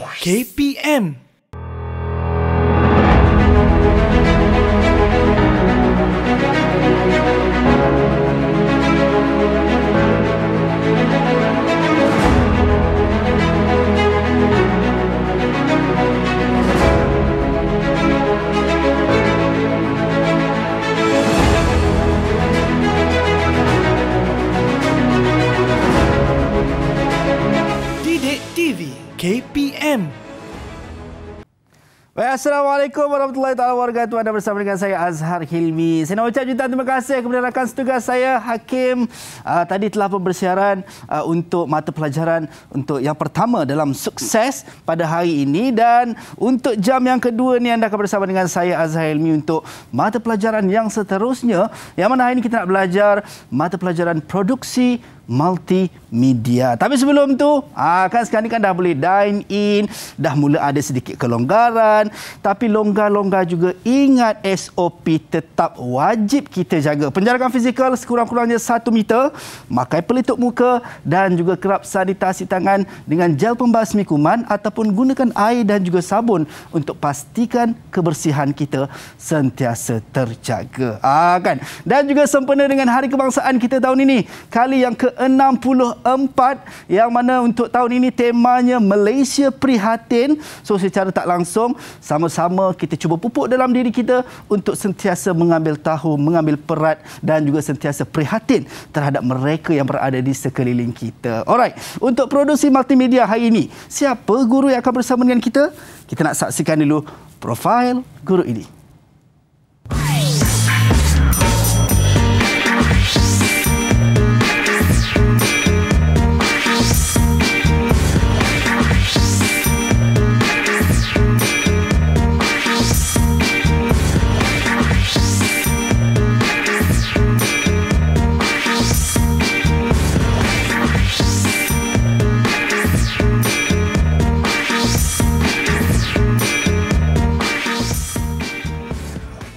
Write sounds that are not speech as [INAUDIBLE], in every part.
KPM Rahim. Baik, Assalamualaikum warahmatullahi taala wabarakatuh. Anda bersama dengan saya Azhar Hilmi. Saya nak ucap jutaan terima kasih kepada rakan setugas saya Hakim uh, tadi telah pun uh, untuk mata pelajaran untuk yang pertama dalam sukses pada hari ini dan untuk jam yang kedua ni anda akan bersama dengan saya Azhar Hilmi untuk mata pelajaran yang seterusnya yang mana hari ini kita nak belajar mata pelajaran produksi multimedia. Tapi sebelum tu, ah, kan sekarang ni kan dah boleh dine in, dah mula ada sedikit kelonggaran. Tapi longgar-longgar juga ingat SOP tetap wajib kita jaga. Penjarakan fizikal sekurang-kurangnya 1 meter, pakai pelitup muka dan juga kerap sanitasi tangan dengan gel pembasmi kuman ataupun gunakan air dan juga sabun untuk pastikan kebersihan kita sentiasa terjaga. Ah kan. Dan juga sempena dengan Hari Kebangsaan kita tahun ini, kali yang ke 64 yang mana untuk tahun ini temanya Malaysia Prihatin. So secara tak langsung sama-sama kita cuba pupuk dalam diri kita untuk sentiasa mengambil tahu, mengambil perat dan juga sentiasa prihatin terhadap mereka yang berada di sekeliling kita. Alright, untuk produksi multimedia hari ini, siapa guru yang akan bersama dengan kita? Kita nak saksikan dulu profil guru ini.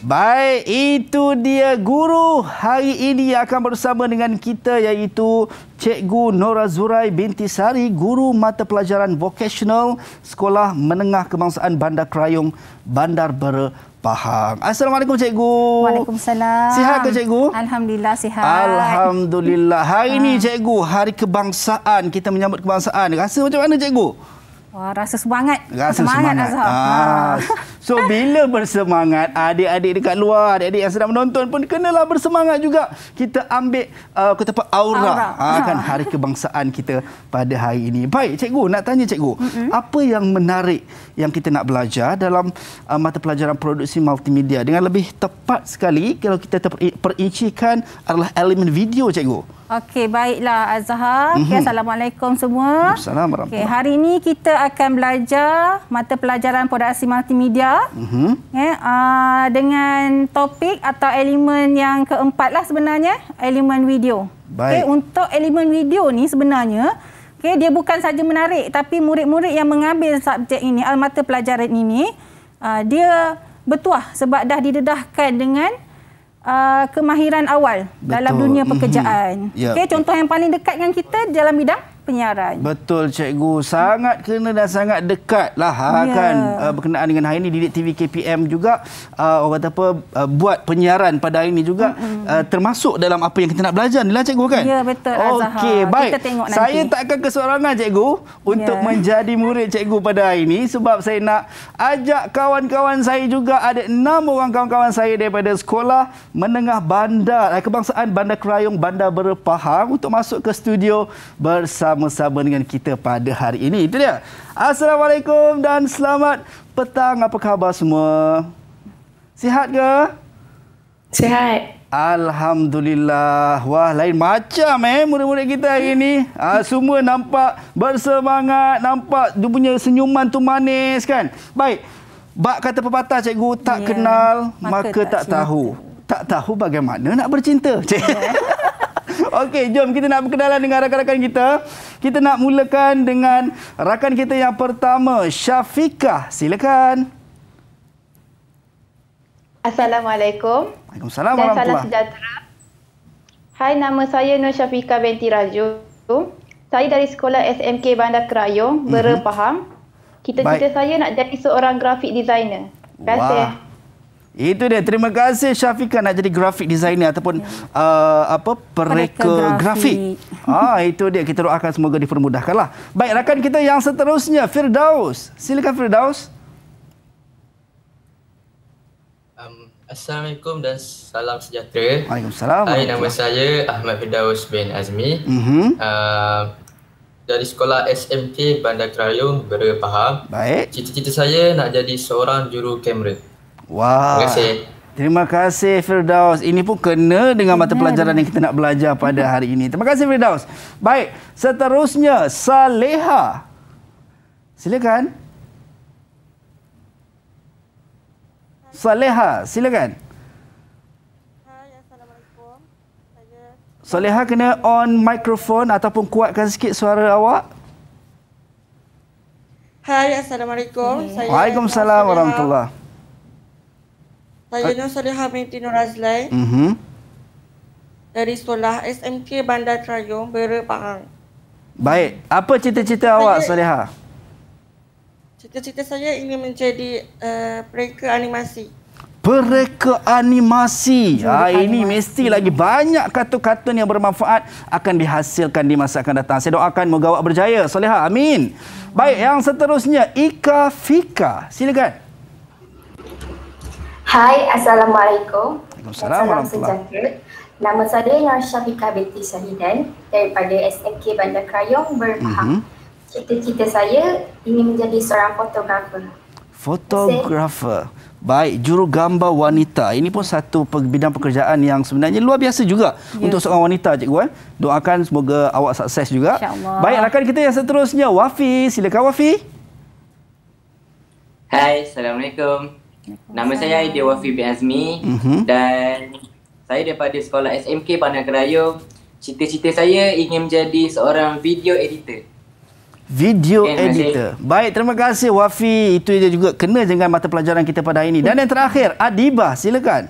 Baik, itu dia guru hari ini yang akan bersama dengan kita iaitu Cikgu Nora Zurai binti Sari, guru mata pelajaran vocational Sekolah Menengah Kebangsaan Bandar Krayong, Bandar Ber Pahang. Assalamualaikum cikgu. Waalaikumsalam. Sihat ke cikgu? Alhamdulillah sihat. Alhamdulillah. Hari ha. [LAUGHS] ini cikgu hari kebangsaan, kita menyambut kebangsaan. Rasa macam mana cikgu? Wah, rasa semangat. Rasa semangat. semangat ah. Ha. So, bila bersemangat, adik-adik dekat luar, adik-adik yang sedang menonton pun kenalah bersemangat juga. Kita ambil, uh, kata apa, aura. aura. Ah, kan, hari kebangsaan kita pada hari ini. Baik, cikgu. Nak tanya cikgu. Mm-hmm. Apa yang menarik yang kita nak belajar dalam uh, mata pelajaran produksi multimedia? Dengan lebih tepat sekali, kalau kita perincikan adalah elemen video, cikgu. Okey, baiklah Azhar. Mm-hmm. Okay, Assalamualaikum semua. Assalamualaikum. Okay, hari ini kita akan belajar mata pelajaran produksi multimedia mm-hmm. yeah, ya, uh, dengan topik atau elemen yang keempat lah sebenarnya, elemen video. Baik. Okay, untuk elemen video ni sebenarnya, okay, dia bukan saja menarik tapi murid-murid yang mengambil subjek ini, al mata pelajaran ini, uh, dia bertuah sebab dah didedahkan dengan uh, kemahiran awal Betul. dalam dunia mhm. pekerjaan. Mm-hmm. Ya. Yeah. Okey, contoh yang paling dekat dengan kita dalam bidang penyiaran. Betul cikgu, sangat kena dan sangat dekat lah ha, yeah. kan uh, berkenaan dengan hari ini Didik TV KPM juga uh, orang kata apa uh, buat penyiaran pada hari ini juga mm-hmm. uh, termasuk dalam apa yang kita nak belajar ni lah cikgu kan? Ya yeah, betul Azhar. Okey, baik. Kita tengok nanti. Saya takkan akan kesorangan cikgu untuk yeah. menjadi murid cikgu pada hari ini sebab saya nak ajak kawan-kawan saya juga ada enam orang kawan-kawan saya daripada sekolah menengah bandar eh, kebangsaan Bandar Kerayong Bandar Berpahang untuk masuk ke studio bersama bersama-sama dengan kita pada hari ini. Itu dia. Assalamualaikum dan selamat petang. Apa khabar semua? Sihat ke? Sihat. Alhamdulillah. Wah, lain macam eh murid-murid kita hari ini. Uh, semua nampak bersemangat, nampak dia punya senyuman tu manis kan. Baik. Bak kata pepatah cikgu, tak yeah. kenal maka, maka tak, tak tahu. Tak tahu bagaimana nak bercinta. Cik. Yeah. [LAUGHS] Okey, jom kita nak berkenalan dengan rakan-rakan kita. Kita nak mulakan dengan rakan kita yang pertama, Syafiqah. Silakan. Assalamualaikum. Waalaikumsalam. Dan salam sejahtera. Hai, nama saya Nur Syafiqah binti Raju. Saya dari sekolah SMK Bandar Kerayong, Berapaham. Mhm. mm Kita cita saya nak jadi seorang grafik designer. Terima kasih. Wah. Itu dia. Terima kasih Syafiqah nak jadi grafik designer ataupun ya. uh, apa pereka grafik. ah itu dia kita doakan semoga dipermudahkanlah. Baik rakan kita yang seterusnya Firdaus. Silakan Firdaus. Um, Assalamualaikum dan salam sejahtera. Waalaikumsalam. Hai nama saya Ahmad Firdaus bin Azmi. Uh-huh. Uh, dari sekolah SMT Bandar Kerayung, Berpaham. Baik. Cita-cita saya nak jadi seorang juru kamera. Wah. Terima kasih. Terima kasih Firdaus. Ini pun kena dengan mata pelajaran yang kita nak belajar pada hari ini. Terima kasih Firdaus. Baik, seterusnya Saleha. Silakan. Saleha, silakan. Saleha kena on microphone ataupun kuatkan sikit suara awak. Hai, Assalamualaikum. Waalaikumsalam Assalamualaikum. warahmatullahi saya ah. Nur Salihah binti Nur Azlai. Mm-hmm. Dari sekolah SMK Bandar Terayong, Bera Pahang. Baik. Apa cita-cita awak, Salihah? Cita-cita saya ingin menjadi uh, pereka animasi. Pereka animasi. Ha, animasi. Ini mesti lagi banyak kartun-kartun yang bermanfaat akan dihasilkan di masa akan datang. Saya doakan moga awak berjaya. Salihah, amin. Baik, yang seterusnya, Ika Fika. Silakan. Hai, Assalamualaikum. Assalamualaikum. Salam sejahtera. Nama saya Nur Syafiqah Binti Syahidan daripada SMK Bandar Krayong Berpahang. Mm-hmm. Cita-cita saya ini menjadi seorang fotografer. Fotografer. Baik, juru gambar wanita. Ini pun satu bidang pekerjaan yang sebenarnya luar biasa juga ya. untuk seorang wanita, cikgu. Eh. Doakan semoga awak sukses juga. Baik, rakan kita yang seterusnya, Wafi. Silakan, Wafi. Hai, Assalamualaikum. Nama saya Aidil Wafi bin Azmi mm-hmm. dan saya daripada sekolah SMK Pandan Kerayu. Cita-cita saya ingin menjadi seorang video editor. Video okay, editor. Masih. Baik, terima kasih Wafi. Itu dia juga kena dengan mata pelajaran kita pada hari ini. Dan yang terakhir, Adibah, silakan.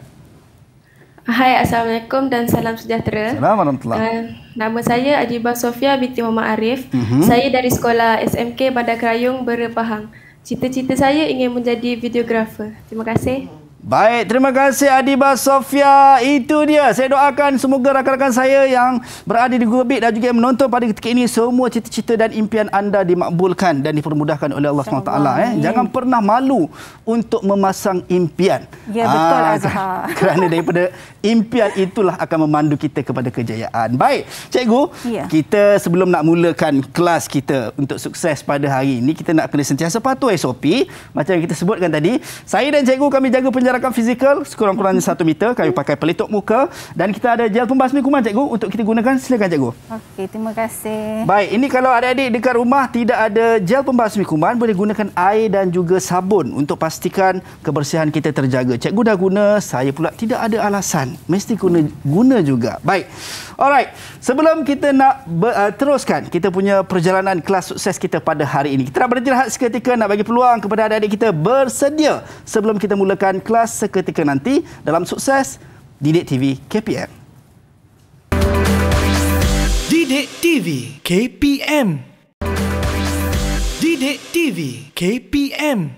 Hai, Assalamualaikum dan salam sejahtera. Salam warahmatullahi uh, eh, Nama saya Adibah Sofia binti Muhammad Arif. Mm-hmm. Saya dari sekolah SMK Bandar Kerayung, Berpahang. Cita-cita saya ingin menjadi videographer. Terima kasih. Baik, terima kasih Adiba Sofia. Itu dia. Saya doakan semoga rakan-rakan saya yang berada di Gubik dan juga yang menonton pada ketika ini semua cita-cita dan impian anda dimakbulkan dan dipermudahkan oleh Allah SWT. Eh. Jangan pernah malu untuk memasang impian. Ya, betul Aa, ah, Azhar. [LAUGHS] Kerana daripada impian itulah akan memandu kita kepada kejayaan. Baik, cikgu, ya. kita sebelum nak mulakan kelas kita untuk sukses pada hari ini, kita nak kena sentiasa patuh SOP. Macam yang kita sebutkan tadi, saya dan cikgu kami jaga penjara rakam fizikal sekurang-kurangnya satu meter. Kami pakai pelitup muka dan kita ada gel pembasmi kuman cikgu untuk kita gunakan. Silakan cikgu. Okey, terima kasih. Baik, ini kalau ada adik dekat rumah tidak ada gel pembasmi kuman, boleh gunakan air dan juga sabun untuk pastikan kebersihan kita terjaga. Cikgu dah guna, saya pula tidak ada alasan. Mesti guna, guna juga. Baik. Alright, sebelum kita nak ber, uh, teruskan kita punya perjalanan kelas sukses kita pada hari ini. Kita nak berhenti rehat seketika nak bagi peluang kepada adik-adik kita bersedia sebelum kita mulakan kelas seketika nanti dalam sukses Didik TV KPM. Didik TV KPM Didik TV KPM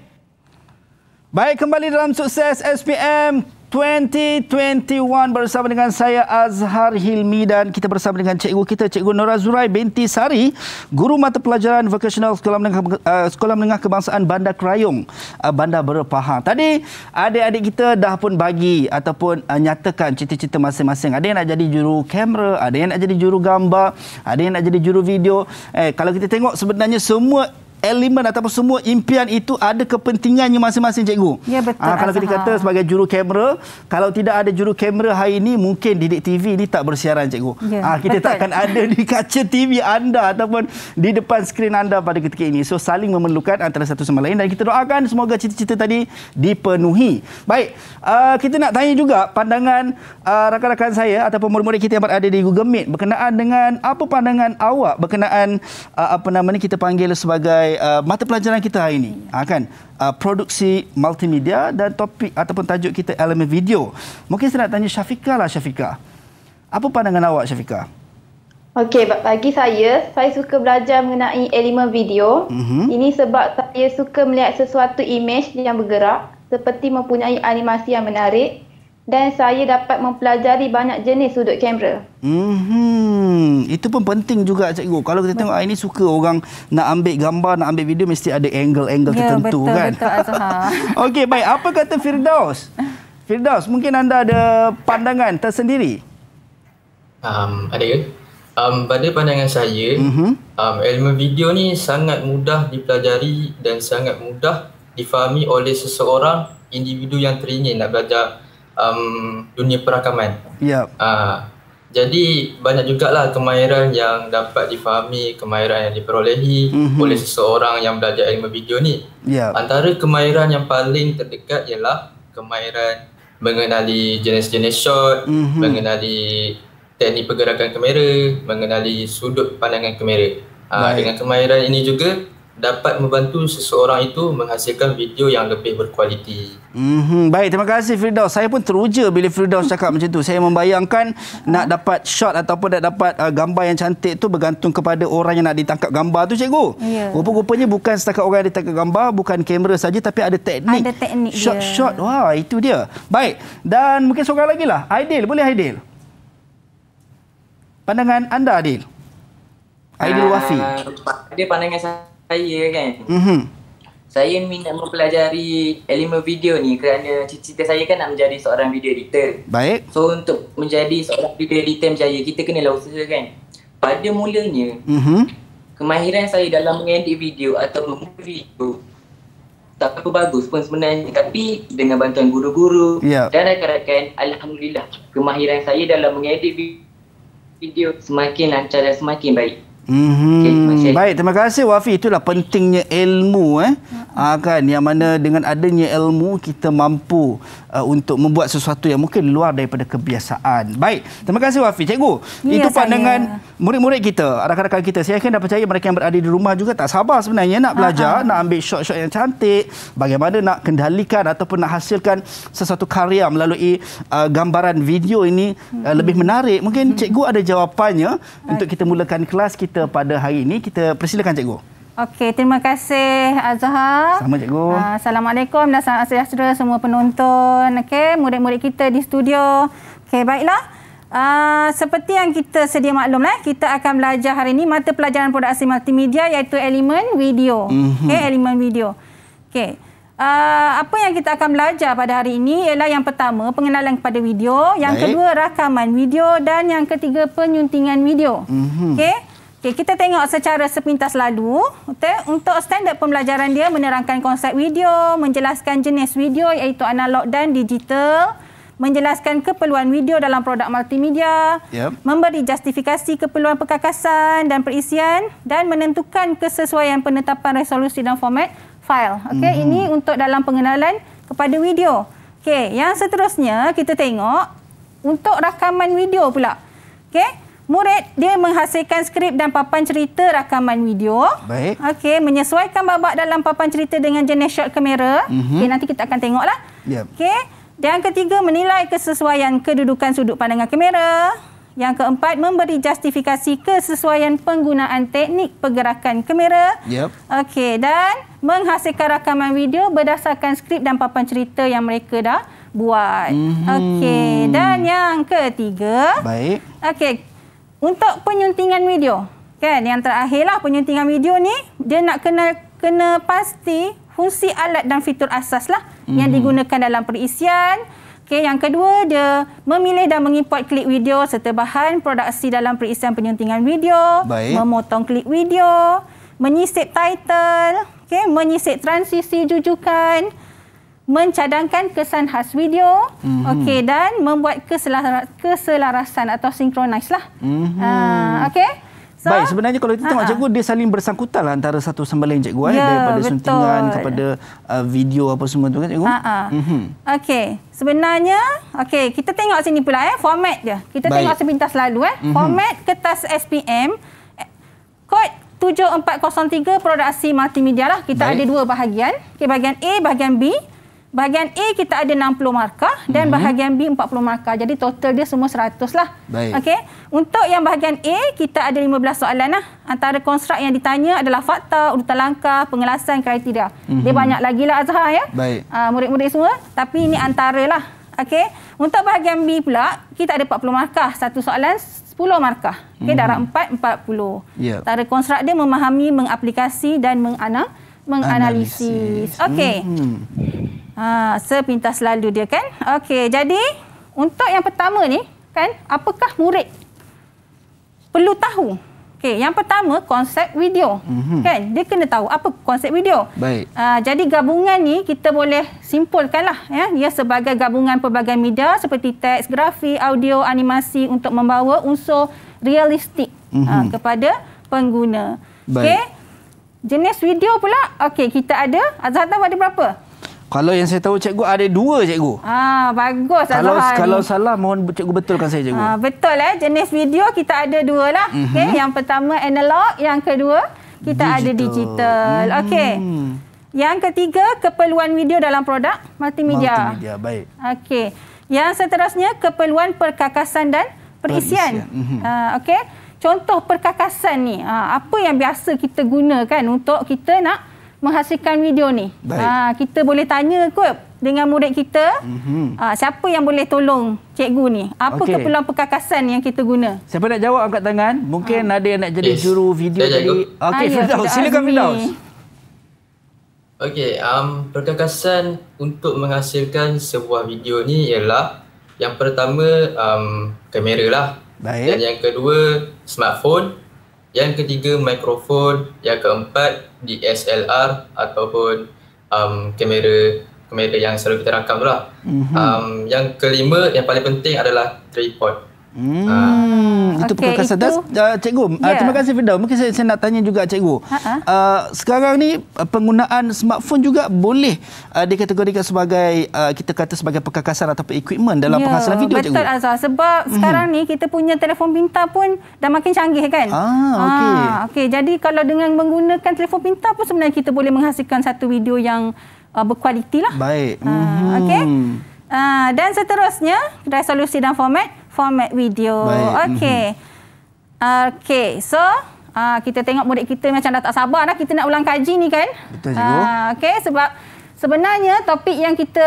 Baik kembali dalam sukses SPM 2021 bersama dengan saya Azhar Hilmi dan kita bersama dengan cikgu kita cikgu Nora Zurai binti Sari guru mata pelajaran vocational sekolah menengah, eh, sekolah menengah kebangsaan Bandar Kerayong eh, Bandar Berpahang. Tadi adik-adik kita dah pun bagi ataupun uh, nyatakan cerita-cerita masing-masing. Ada yang nak jadi juru kamera, ada yang nak jadi juru gambar, ada yang nak jadi juru video. Eh kalau kita tengok sebenarnya semua elemen ataupun semua impian itu ada kepentingannya masing-masing cikgu. Ya betul. Aa, ah, kalau kita kata sebagai juru kamera, kalau tidak ada juru kamera hari ini mungkin Didik TV ini tak bersiaran cikgu. Ya, Aa, ah, kita betul. tak akan ada di kaca TV anda ataupun di depan skrin anda pada ketika ini. So saling memerlukan antara satu sama lain dan kita doakan semoga cita-cita tadi dipenuhi. Baik, uh, kita nak tanya juga pandangan uh, rakan-rakan saya ataupun murid-murid kita yang ada di Google Meet berkenaan dengan apa pandangan awak berkenaan uh, apa namanya kita panggil sebagai sebagai uh, mata pelajaran kita hari ini. Ha, kan? Uh, produksi multimedia dan topik ataupun tajuk kita elemen video. Mungkin saya nak tanya Syafika lah Syafika. Apa pandangan awak Syafika? Okey, bagi saya, saya suka belajar mengenai elemen video. Mm-hmm. Ini sebab saya suka melihat sesuatu image yang bergerak seperti mempunyai animasi yang menarik dan saya dapat mempelajari banyak jenis sudut kamera. Hmm. Hmm, itu pun penting juga cikgu. Kalau kita tengok ah, ini suka orang nak ambil gambar, nak ambil video mesti ada angle-angle ya, tertentu betul, kan. Betul betul [LAUGHS] Okey, baik. Apa kata Firdaus? Firdaus, mungkin anda ada pandangan tersendiri? Um, ada ya. Um, pada pandangan saya, uh mhm. -huh. um, elemen video ni sangat mudah dipelajari dan sangat mudah difahami oleh seseorang individu yang teringin nak belajar um, dunia perakaman. Yep. Ya. Uh, ah, jadi banyak jugalah kemahiran yang dapat difahami, kemahiran yang diperolehi mm-hmm. oleh seseorang yang belajar ilmu video ni. Yeah. Antara kemahiran yang paling terdekat ialah kemahiran mengenali jenis-jenis shot, mm-hmm. mengenali teknik pergerakan kamera, mengenali sudut pandangan kamera. Ha, dengan kemahiran ini juga, dapat membantu seseorang itu menghasilkan video yang lebih berkualiti. Mm-hmm. Baik, terima kasih Firdaus. Saya pun teruja bila Firdaus cakap macam tu. Saya membayangkan nak dapat shot ataupun nak dapat uh, gambar yang cantik tu bergantung kepada orang yang nak ditangkap gambar tu, cikgu. Yeah. Rupa-rupanya bukan setakat orang yang ditangkap gambar, bukan kamera saja tapi ada teknik. Ada teknik ya. Shot-shot, dia. wah itu dia. Baik, dan mungkin seorang lagi lah. Aidil, boleh Aidil? Pandangan anda, Adil? Aidil uh, Dia pandangan saya saya kan mm-hmm. Saya minat mempelajari elemen video ni kerana cita-cita saya kan nak menjadi seorang video editor Baik So untuk menjadi seorang video editor berjaya, kita kenalah usaha kan Pada mulanya, mm-hmm. kemahiran saya dalam mengedit video atau membuat video tak apa bagus pun sebenarnya tapi dengan bantuan guru-guru yep. Ya. dan rakan-rakan Alhamdulillah kemahiran saya dalam mengedit video semakin lancar dan semakin baik Mm -hmm. okay, Baik, terima kasih Wafi. Itulah pentingnya ilmu. Eh. Ha. Ah uh, kan yang mana dengan adanya ilmu kita mampu uh, untuk membuat sesuatu yang mungkin luar daripada kebiasaan. Baik, terima kasih Wafi cikgu. Ya, Itu pandangan murid-murid kita, rakan-rakan kita. Saya yakin dan percaya mereka yang berada di rumah juga tak sabar sebenarnya nak belajar, uh-huh. nak ambil shot-shot yang cantik, bagaimana nak kendalikan ataupun nak hasilkan sesuatu karya melalui uh, gambaran video ini uh, lebih hmm. menarik. Mungkin hmm. cikgu ada jawapannya Baik. untuk kita mulakan kelas kita pada hari ini. Kita persilakan cikgu. Okey, terima kasih Azhar. Sama cikgu. Uh, Assalamualaikum dan salam sejahtera semua penonton. Okey, murid-murid kita di studio. Okey, baiklah. Uh, seperti yang kita sedia maklum, eh, kita akan belajar hari ini mata pelajaran produk produksi multimedia iaitu elemen video. Mm-hmm. Okey, elemen video. Okey. Uh, apa yang kita akan belajar pada hari ini ialah yang pertama, pengenalan kepada video. Yang Baik. kedua, rakaman video. Dan yang ketiga, penyuntingan video. Mm-hmm. Okey. Okay, kita tengok secara sepintas lalu okay, untuk standard pembelajaran dia menerangkan konsep video, menjelaskan jenis video iaitu analog dan digital, menjelaskan keperluan video dalam produk multimedia, yep. memberi justifikasi keperluan perkakasan dan perisian dan menentukan kesesuaian penetapan resolusi dan format file. Okay, mm-hmm. Ini untuk dalam pengenalan kepada video. Okay, yang seterusnya kita tengok untuk rakaman video pula. Okay, Murid dia menghasilkan skrip dan papan cerita rakaman video. Baik. Okey, menyesuaikan babak dalam papan cerita dengan jenis shot kamera. Mm-hmm. Okey, nanti kita akan tengoklah. Ya. Yeah. Okey. Yang ketiga, menilai kesesuaian kedudukan sudut pandangan kamera. Yang keempat, memberi justifikasi kesesuaian penggunaan teknik pergerakan kamera. Yep. Okey, dan menghasilkan rakaman video berdasarkan skrip dan papan cerita yang mereka dah buat. Mm-hmm. Okey, dan yang ketiga. Baik. Okey, untuk penyuntingan video kan yang terakhirlah penyuntingan video ni dia nak kena kena pasti fungsi alat dan fitur asas lah hmm yang mhm. digunakan dalam perisian Okay, yang kedua, dia memilih dan mengimport klip video serta bahan produksi dalam perisian penyuntingan video, Baik. memotong klip video, menyisip title, okay, menyisip transisi jujukan, mencadangkan kesan khas video mm-hmm. okey dan membuat keselara- keselarasan atau sinkronis lah mm-hmm. ha okey So, Baik, sebenarnya kalau kita tengok uh-huh. cikgu, dia saling bersangkutan lah antara satu sama lain cikgu. Eh. Ya, yeah, Daripada suntingan kepada uh, video apa semua tu kan cikgu? Uh uh mm-hmm. Okey, sebenarnya, okay kita tengok sini pula eh, format dia. Kita Baik. tengok sepintas lalu eh. Mm-hmm. Format kertas SPM, kod 7403 produksi multimedia lah. Kita Baik. ada dua bahagian. Okey, bahagian A, bahagian B. Bahagian A kita ada 60 markah dan mhm. bahagian B 40 markah. Jadi total dia semua 100 lah. Okay Untuk yang bahagian A kita ada 15 soalan lah. Antara konstruk yang ditanya adalah fakta, urutan langkah, pengelasan, kriteria. Mm-hmm. Dia mhm. banyak lagi lah Azhar ya. Baik. Uh, murid-murid semua. Tapi ini antara lah. okay Untuk bahagian B pula kita ada 40 markah. Satu soalan 10 markah. okay mhm. darab mm-hmm. 4 40. Yep. Antara konstruk dia memahami, mengaplikasi dan menganalisis. okay hmm Ha, sepintas lalu dia kan. Okey, jadi untuk yang pertama ni kan, apakah murid perlu tahu? Okey, yang pertama konsep video. Mm-hmm. Kan? Dia kena tahu apa konsep video. Baik. Ha, jadi gabungan ni kita boleh simpulkanlah ya, Dia sebagai gabungan pelbagai media seperti teks, grafik, audio, animasi untuk membawa unsur realistik mm-hmm. ha, mhm. kepada pengguna. Okey. Jenis video pula, okey kita ada. Azhar tahu ada berapa? Kalau yang saya tahu cikgu ada dua cikgu. Ah bagus Kalau Azhar. kalau salah mohon cikgu betulkan saya cikgu. Ah betul eh jenis video kita ada dua lah. Mm -hmm. Okey yang pertama analog, yang kedua kita digital. ada digital. Mm. Okey. Yang ketiga keperluan video dalam produk multimedia. Multimedia baik. Okey. Yang seterusnya keperluan perkakasan dan perisian. perisian. Mm -hmm. Ah okey. Contoh perkakasan ni ah, apa yang biasa kita gunakan untuk kita nak menghasilkan video ni. Ha, kita boleh tanya kot dengan murid kita, mm-hmm. ha, siapa yang boleh tolong cikgu ni? Apa okay. keperluan perkakasan yang kita guna? Siapa nak jawab angkat tangan? Mungkin ha. ada yang nak jadi yes. juru video Saya tadi. Okey, ya, Firdaus. Silakan Firdaus. Okey, um, perkakasan untuk menghasilkan sebuah video ni ialah yang pertama, um, kamera lah. Baik. Dan yang kedua, smartphone yang ketiga mikrofon yang keempat DSLR ataupun um, kamera kamera yang selalu kita rakam lah mm-hmm. um, yang kelima yang paling penting adalah tripod Hmm, ah. itu okay, perkara sadar. Uh, ah, cikgu, yeah. uh, ya. terima kasih Firdaus. Mungkin saya, saya nak tanya juga cikgu. Uh, sekarang ni penggunaan smartphone juga boleh uh, dikategorikan sebagai uh, kita kata sebagai perkakasan ataupun equipment dalam yeah, penghasilan video betul, cikgu. Betul Azhar. Sebab mm. sekarang ni kita punya telefon pintar pun dah makin canggih kan? Ah, okey. Ah, okey, jadi kalau dengan menggunakan telefon pintar pun sebenarnya kita boleh menghasilkan satu video yang uh, berkualiti lah. Baik. Ah, mm -hmm. Okey. Ah, dan seterusnya, resolusi dan format format video. Mhm. Okey. Okey. So, uh, kita tengok murid kita macam dah tak sabar dah. Kita nak ulang kaji ni kan? Betul, cikgu. Uh, Okey, sebab sebenarnya topik yang kita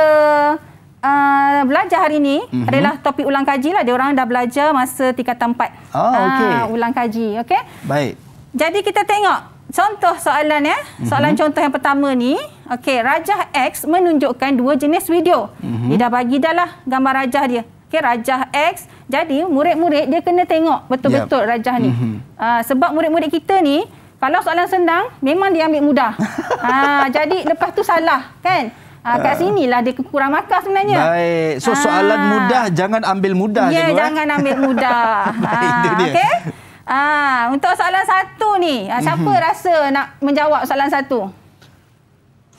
uh, belajar hari ini uh-huh. Mhm. adalah topik ulang kaji lah. Dia orang dah belajar masa tingkatan empat. Oh, okay. uh, ulang kaji. Okey? Baik. Jadi, kita tengok. Contoh soalan ya. Mhm. Soalan uh-huh. contoh yang pertama ni. Okey, Rajah X menunjukkan dua jenis video. Uh-huh. Dia dah bagi dah lah gambar Rajah dia. Okey, Rajah X jadi murid-murid dia kena tengok betul-betul yep. rajah ni. Mm-hmm. Uh, sebab murid-murid kita ni kalau soalan senang memang dia ambil mudah. ha, [LAUGHS] jadi lepas tu salah kan. Ha, kat sinilah dia kurang markah sebenarnya. Baik. So ha. soalan mudah jangan ambil mudah. Ya yeah, jangan eh. ambil mudah. Okay [LAUGHS] Okey. Ha, untuk soalan satu ni siapa mm-hmm. rasa nak menjawab soalan satu?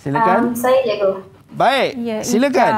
Silakan. Um, saya je tu. Baik. Ya, silakan.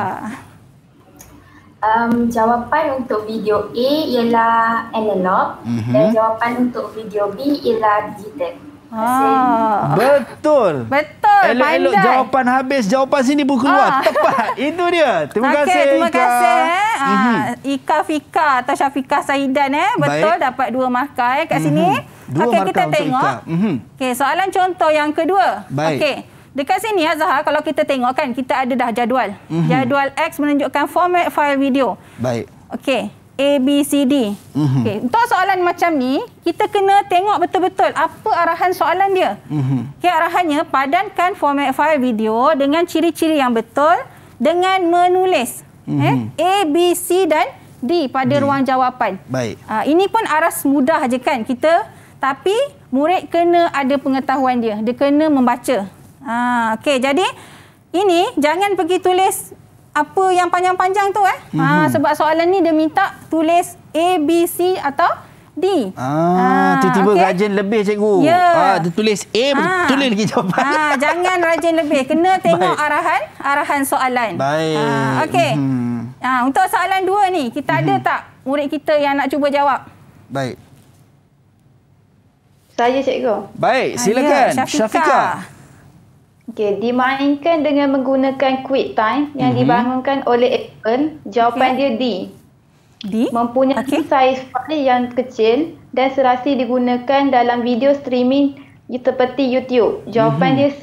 Um, jawapan untuk video A ialah analog mm-hmm. dan jawapan untuk video B ialah digital. Ah. Betul. Betul. Elok-elok jawapan habis. Jawapan sini buku keluar. Ah. Tepat. Itu dia. Terima okay, kasih terima Ika. kasih. Eh. Mm-hmm. Ika Fika atau Syafika Saidan. Eh. Betul. Baik. Dapat dua markah eh, kat mm-hmm. sini. Mhm. Dua okay, markah kita untuk tengok. Ika. Mm-hmm. Okay, soalan contoh yang kedua. Baik. Okay. Dekat sini ya Zahar, kalau kita tengok kan, kita ada dah jadual. Mm -hmm. Jadual X menunjukkan format file video. Baik. Okey. A, B, C, D. Mm -hmm. okay. Untuk soalan macam ni, kita kena tengok betul-betul apa arahan soalan dia. Mm -hmm. okay, arahannya, padankan format file video dengan ciri-ciri yang betul dengan menulis. Mm -hmm. eh? A, B, C dan D pada D. ruang jawapan. Baik. Ha, ini pun aras mudah je kan kita. Tapi murid kena ada pengetahuan dia. Dia kena membaca. Ha, okay, jadi ini jangan pergi tulis apa yang panjang-panjang tu eh. Ha, mm -hmm. Sebab soalan ni dia minta tulis A, B, C atau D. Ah, ha, tiba-tiba ah, okay. rajin lebih cikgu. Yeah. Ah, dia tulis A, ha. tulis lagi jawapan. Ha, jangan rajin lebih. Kena [LAUGHS] tengok Baik. arahan arahan soalan. Baik. Ha, okay. Mm -hmm. ha, untuk soalan dua ni, kita mm -hmm. ada mhm. tak murid kita yang nak cuba jawab? Baik. Saya cikgu. Baik, ha, silakan. Ha, ya, Syafiqah. Syafiqah. Okay, dimainkan dengan menggunakan QuickTime yang mm-hmm. dibangunkan oleh Apple. Jawapan okay. dia D. D? Mempunyai okay. saiz file yang kecil dan serasi digunakan dalam video streaming seperti YouTube. Jawapan mm-hmm. dia C.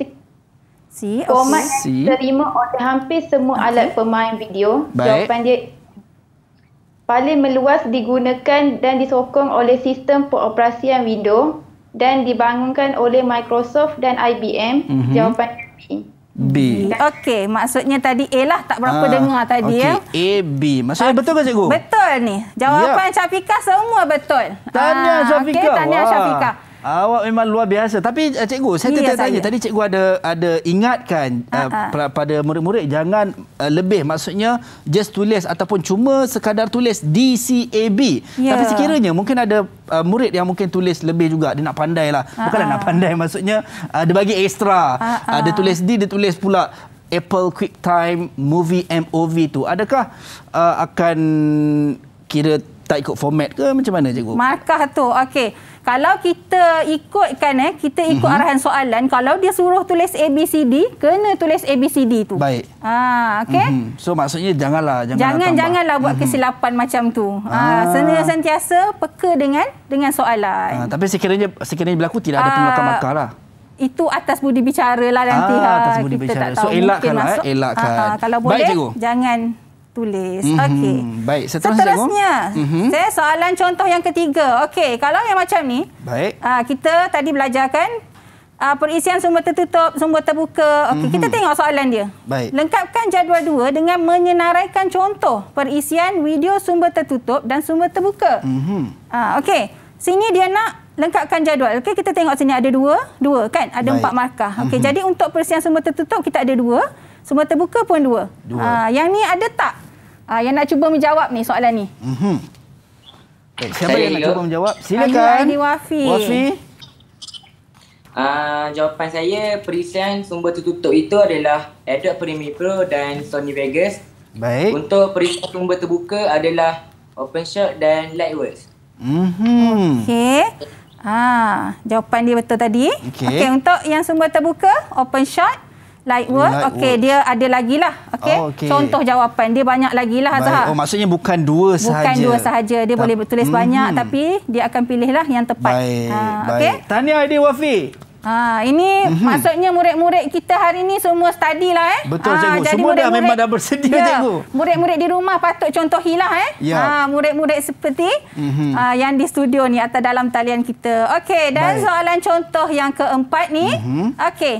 C. Format C. yang oleh hampir semua okay. alat pemain video. Baik. Jawapan dia e. Paling meluas digunakan dan disokong oleh sistem peroperasian Windows dan dibangunkan oleh Microsoft dan IBM. Mm-hmm. Jawapan B. B. Okey, maksudnya tadi A lah tak berapa ah, dengar tadi okay. ya. A B. Maksudnya ah, betul ke cikgu? Betul ni. Jawapan yeah. Syafika semua betul. Tanya ah, Okey, tanya Wah. Syafika. Awak memang luar biasa. Tapi eh, cikgu, saya tetap tanya. Tadi cikgu ada ada ingatkan uh, pada murid-murid jangan uh, lebih. Maksudnya just tulis ataupun cuma sekadar tulis DCAB. Ya. Tapi sekiranya mungkin ada uh, murid yang mungkin tulis lebih juga. Dia nak pandai lah. Ah, Bukanlah nak pandai. Maksudnya uh, dia bagi ekstra. Uh, dia tulis D, dia tulis pula. Apple QuickTime Movie MOV tu. Adakah uh, akan kira tak ikut format ke macam mana cikgu? Markah tu. Okey. Kalau kita ikutkan eh, kita ikut uh-huh. arahan soalan, kalau dia suruh tulis A B C D, kena tulis A B C D tu. Baik. Ha, okey. Uh-huh. So maksudnya janganlah jangan Jangan janganlah buat uh-huh. kesilapan macam tu. Ha, ah. Ha, sentiasa peka dengan dengan soalan. Ha, tapi sekiranya sekiranya berlaku tidak ada ah, pengulangan markah lah. Itu atas budi bicara lah nanti. Ah, ha, atas budi bicara. So elakkan lah, eh, elakkan. Ha, ha, kalau boleh, cikgu. jangan tulis. Mm-hmm. Okey. Baik, oh. seterusnya. Mhm. Seterusnya. Mm-hmm. soalan contoh yang ketiga. Okey, kalau yang macam ni. Baik. Uh, kita tadi belajar kan uh, ah, perisian sumber tertutup, sumber terbuka. Okey, mm-hmm. kita mhm. tengok soalan dia. Baik. Lengkapkan jadual dua dengan menyenaraikan contoh perisian video sumber tertutup dan sumber terbuka. Mm-hmm. Uh, Okey, sini dia nak lengkapkan jadual. Okey, kita tengok sini ada dua, dua kan? Ada Baik. empat markah. Okey, mm-hmm. jadi untuk perisian sumber tertutup kita ada dua. Sumber terbuka pun dua. dua. Ha, yang ni ada tak? uh, yang nak cuba menjawab ni soalan ni. Mm-hmm. Okay, siapa saya yang nak cuba menjawab? Silakan. Ayu, Ayu, Wafi. Wafi. Uh, jawapan saya, perisian sumber tertutup itu adalah Adobe Premiere Pro dan Sony Vegas. Baik. Untuk perisian sumber terbuka adalah OpenShot dan Lightworks. Mm-hmm. Okey. Ah, jawapan dia betul tadi. Okey, okay, untuk yang sumber terbuka, OpenShot light work. work. Okey, dia ada lagi lah. Okey, oh, okay. contoh jawapan. Dia banyak lagi lah Oh, maksudnya bukan dua sahaja. Bukan dua sahaja. Dia Ta- boleh tulis hmm. banyak tapi dia akan pilih lah yang tepat. Baik. Ha, okay? Tahniah Aidil Wafi. Ha, ini mm-hmm. maksudnya murid-murid kita hari ini semua study lah eh. Betul ha, cikgu. Semua dah memang dah bersedia yeah. cikgu. Murid-murid di rumah patut contoh hilah eh. Yeah. Ha, seperti mm-hmm. ha, yang di studio ni atau dalam talian kita. Okey dan Baik. soalan contoh yang keempat ni. Mm-hmm. Okey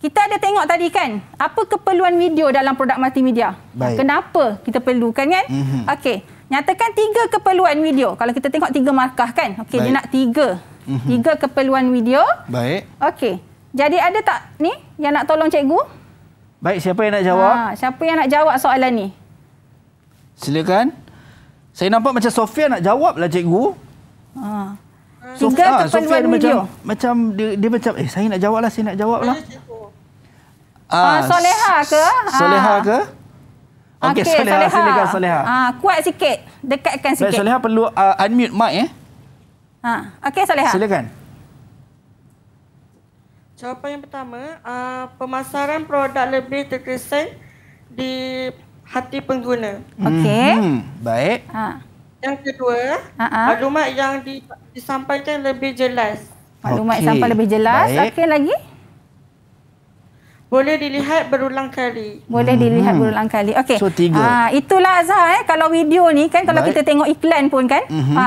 kita ada tengok tadi kan apa keperluan video dalam produk multimedia Baik. kenapa kita perlukan kan mm-hmm. okey nyatakan tiga keperluan video kalau kita tengok tiga markah kan okey dia nak tiga mm-hmm. tiga keperluan video baik okey jadi ada tak ni yang nak tolong cikgu baik siapa yang nak jawab ha siapa yang nak jawab soalan ni silakan saya nampak macam Sofia nak jawab lah cikgu ha Sof- ha, keperluan Sofia video macam, macam dia, dia macam eh saya nak jawab lah, saya nak jawab lah. Ah, ah, ah, soleha ke? Soleha ke? Okey, okay, soleha. soleha. Silakan Soleha. Ah, kuat sikit. Dekatkan sikit. Baik, soleha perlu uh, unmute mic eh. Ha, okey Soleha. Silakan. Jawapan yang pertama, uh, pemasaran produk lebih terkesan di hati pengguna. Okey. Hmm, baik. Ha. Yang kedua, Ha-ha. maklumat yang disampaikan lebih jelas. Maklumat okay. sampai lebih jelas. Okey lagi? Boleh dilihat berulang kali. Boleh hmm. dilihat berulang kali. Okey. So tiga. Ha, itulah Azhar eh. Kalau video ni kan. Kalau Baik. kita tengok iklan pun kan. Mm -hmm. ha,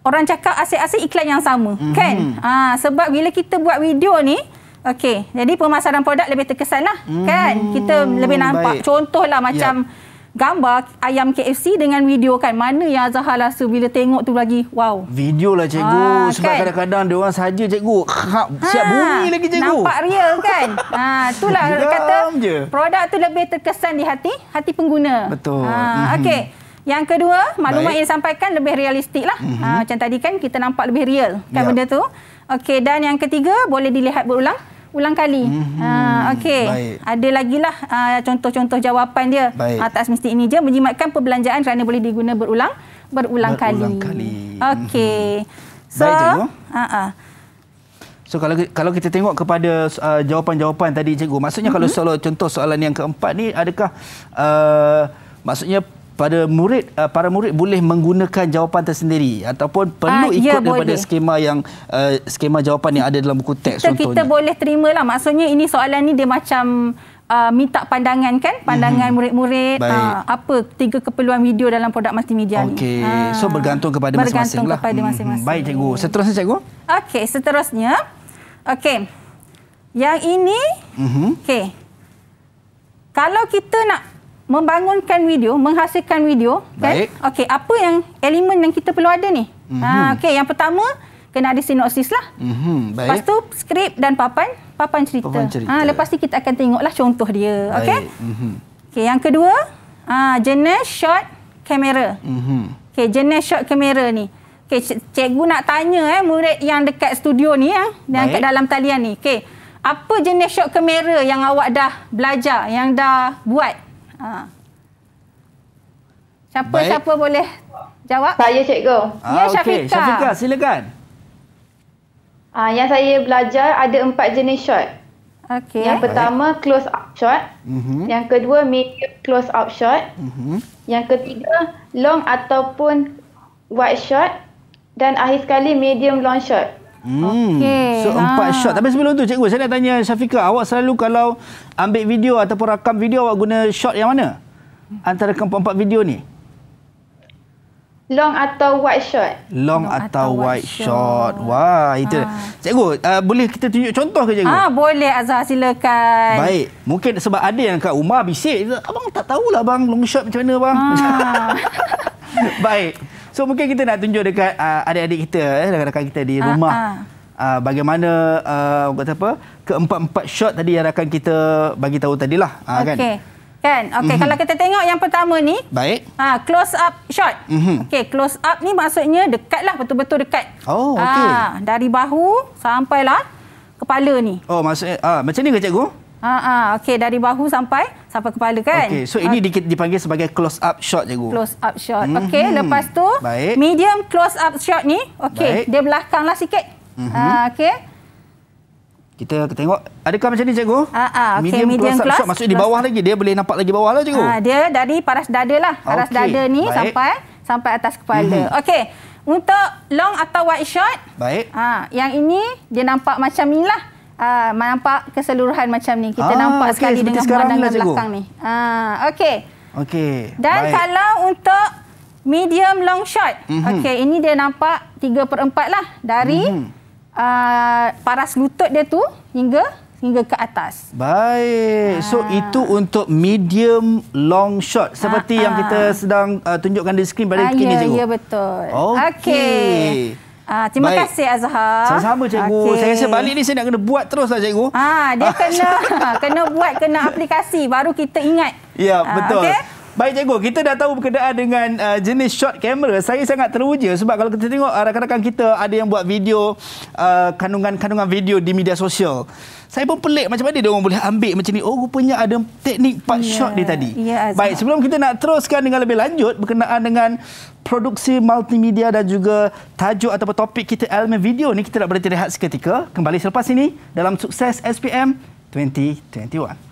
orang cakap asyik-asyik iklan yang sama. Mm -hmm. Kan. Ha, sebab bila kita buat video ni. Okey. Jadi pemasaran produk lebih terkesan lah. Mm -hmm. Kan. Kita lebih nampak. Contoh lah macam. Yeah gambar ayam KFC dengan video kan mana yang Azhar rasa bila tengok tu lagi wow video lah cikgu ha, sebab kan? kadang-kadang dia orang saja cikgu ha, siap ah, bunyi lagi cikgu nampak real kan ha [LAUGHS] itulah Diam kata je. produk tu lebih terkesan di hati hati pengguna betul ha mm yang kedua maklumat Baik. yang disampaikan lebih realistik lah mm-hmm. ha, macam tadi kan kita nampak lebih real kan yep. Ya. benda tu okey dan yang ketiga boleh dilihat berulang ulang kali. Hmm. Uh, Okey. Ada lagi lah uh, contoh-contoh jawapan dia. Baik. Atas mesti ini je. Menjimatkan perbelanjaan kerana boleh diguna berulang. Berulang, berulang kali. kali. Okey. Mhm. So, Baik cikgu. Uh-uh. So kalau kalau kita tengok kepada uh, jawapan-jawapan tadi cikgu. Maksudnya mm-hmm. kalau soal, contoh soalan yang keempat ni. Adakah uh, maksudnya pada murid uh, para murid boleh menggunakan jawapan tersendiri ataupun perlu uh, ikut ya, daripada boleh. skema yang uh, skema jawapan yang ada dalam buku teks kita, contohnya. Kita boleh terima lah. Maksudnya ini soalan ni dia macam Uh, minta pandangan kan pandangan hmm. murid-murid uh, apa tiga keperluan video dalam produk multimedia ni okey uh, so bergantung kepada bergantung masing-masing lah bergantung kepada mhm. masing-masing hmm. baik cikgu seterusnya cikgu okey seterusnya okey yang ini uh-huh. okey kalau kita nak membangunkan video, menghasilkan video, Baik. kan? Okey, apa yang elemen yang kita perlu ada ni? Mm -hmm. Ah, okey, yang pertama kena ada sinopsis lah. Mm -hmm. Baik. Lepas tu skrip dan papan, papan cerita. Papan cerita. Ha, lepas ni kita akan tengoklah contoh dia, okey? Mm -hmm. Okey, yang kedua, ha, jenis shot kamera. Mm -hmm. Okey, jenis shot kamera ni. Okey, cikgu nak tanya eh murid yang dekat studio ni eh, yang kat dalam talian ni. Okey. Apa jenis shot kamera yang awak dah belajar, yang dah buat? Ha. Siapa Baik. siapa boleh jawab? Saya cikgu. Ya, ah, ya Syafika. Okay. Syafika silakan. Ah yang saya belajar ada empat jenis shot. Okay. Yang pertama Baik. close up shot. Mm-hmm. Yang kedua medium close up shot. Mm-hmm. Yang ketiga long ataupun wide shot dan akhir sekali medium long shot. Hmm. Okay. So empat shot. Tapi sebelum tu cikgu saya nak tanya Syafika, awak selalu kalau ambil video ataupun rakam video awak guna shot yang mana? Antara keempat-empat video ni. Long atau wide shot? Long, Long atau, atau wide, wide shot. shot. Wah, itu. Ha. Cikgu, uh, boleh kita tunjuk contoh ke cikgu? Ah, ha, boleh Azhar silakan. Baik. Mungkin sebab ada yang kat rumah bisik, abang tak tahulah bang long shot macam mana bang. Ha. Ah. [LAUGHS] Baik. So mungkin kita nak tunjuk dekat uh, adik-adik kita eh rakan-rakan kita di ah, rumah. Uh, uh. Uh, bagaimana uh, kata apa? Keempat-empat shot tadi yang rakan kita bagi tahu tadilah uh, okay. kan. Okey. Kan? Okey, mm-hmm. kalau kita tengok yang pertama ni. Baik. Ha, close up shot. Mm-hmm. Okey, close up ni maksudnya dekat lah, betul-betul dekat. Oh, okey. Ha, dari bahu sampailah kepala ni. Oh, maksudnya ha, macam ni ke cikgu? Ah, ha, ah, okay, dari bahu sampai sampai kepala kan? Okay, so ini okay. dipanggil sebagai close up shot cikgu. Close up shot. Mm -hmm. Okay, mhm. lepas tu Baik. medium close up shot ni. Okay, Baik. dia belakang lah sikit. Mm -hmm. ah, okay. Kita tengok. Adakah macam ni cikgu? Ah, ah, okay. medium, close up shot. Maksud di bawah lagi. Dia boleh nampak lagi bawah lah cikgu. Ah, dia dari paras dada lah. Paras okay. dada ni Baik. sampai sampai atas kepala. Mm -hmm. Okay. Untuk long atau wide shot. Baik. Ah, yang ini dia nampak macam inilah uh, ah, nampak keseluruhan macam ni. Kita ah, nampak okay, sekali dengan pandangan lah belakang ni. Ah, okey. Okey. Dan baik. kalau untuk medium long shot. Mm -hmm. Okey, ini dia nampak 3/4 lah dari mm -hmm. uh, paras lutut dia tu hingga hingga ke atas. Baik. Ha. So ah. itu untuk medium long shot seperti ha, yang ha. kita sedang uh, tunjukkan di skrin pada kini ha, ya, cikgu. Ya betul. Okey. Okay. Ah, terima Baik. kasih Azhar. Sama-sama cikgu. Okay. Saya rasa balik ni saya nak kena buat terus lah cikgu. Ah, dia ah. kena [LAUGHS] ah, kena buat, kena aplikasi. Baru kita ingat. Ya, ah, betul. Ah, okay? Baik cikgu, kita dah tahu berkenaan dengan uh, jenis shot camera. Saya sangat teruja sebab kalau kita tengok uh, rakan-rakan kita ada yang buat video uh, kandungan-kandungan uh, video di media sosial. Saya pun pelik macam mana dia orang boleh ambil macam ni. Oh rupanya ada teknik part yeah. shot dia tadi. Yeah, Baik, sebelum kita nak teruskan dengan lebih lanjut berkenaan dengan produksi multimedia dan juga tajuk ataupun topik kita elemen video ni kita nak berhenti rehat seketika. Kembali selepas ini dalam sukses SPM 2021.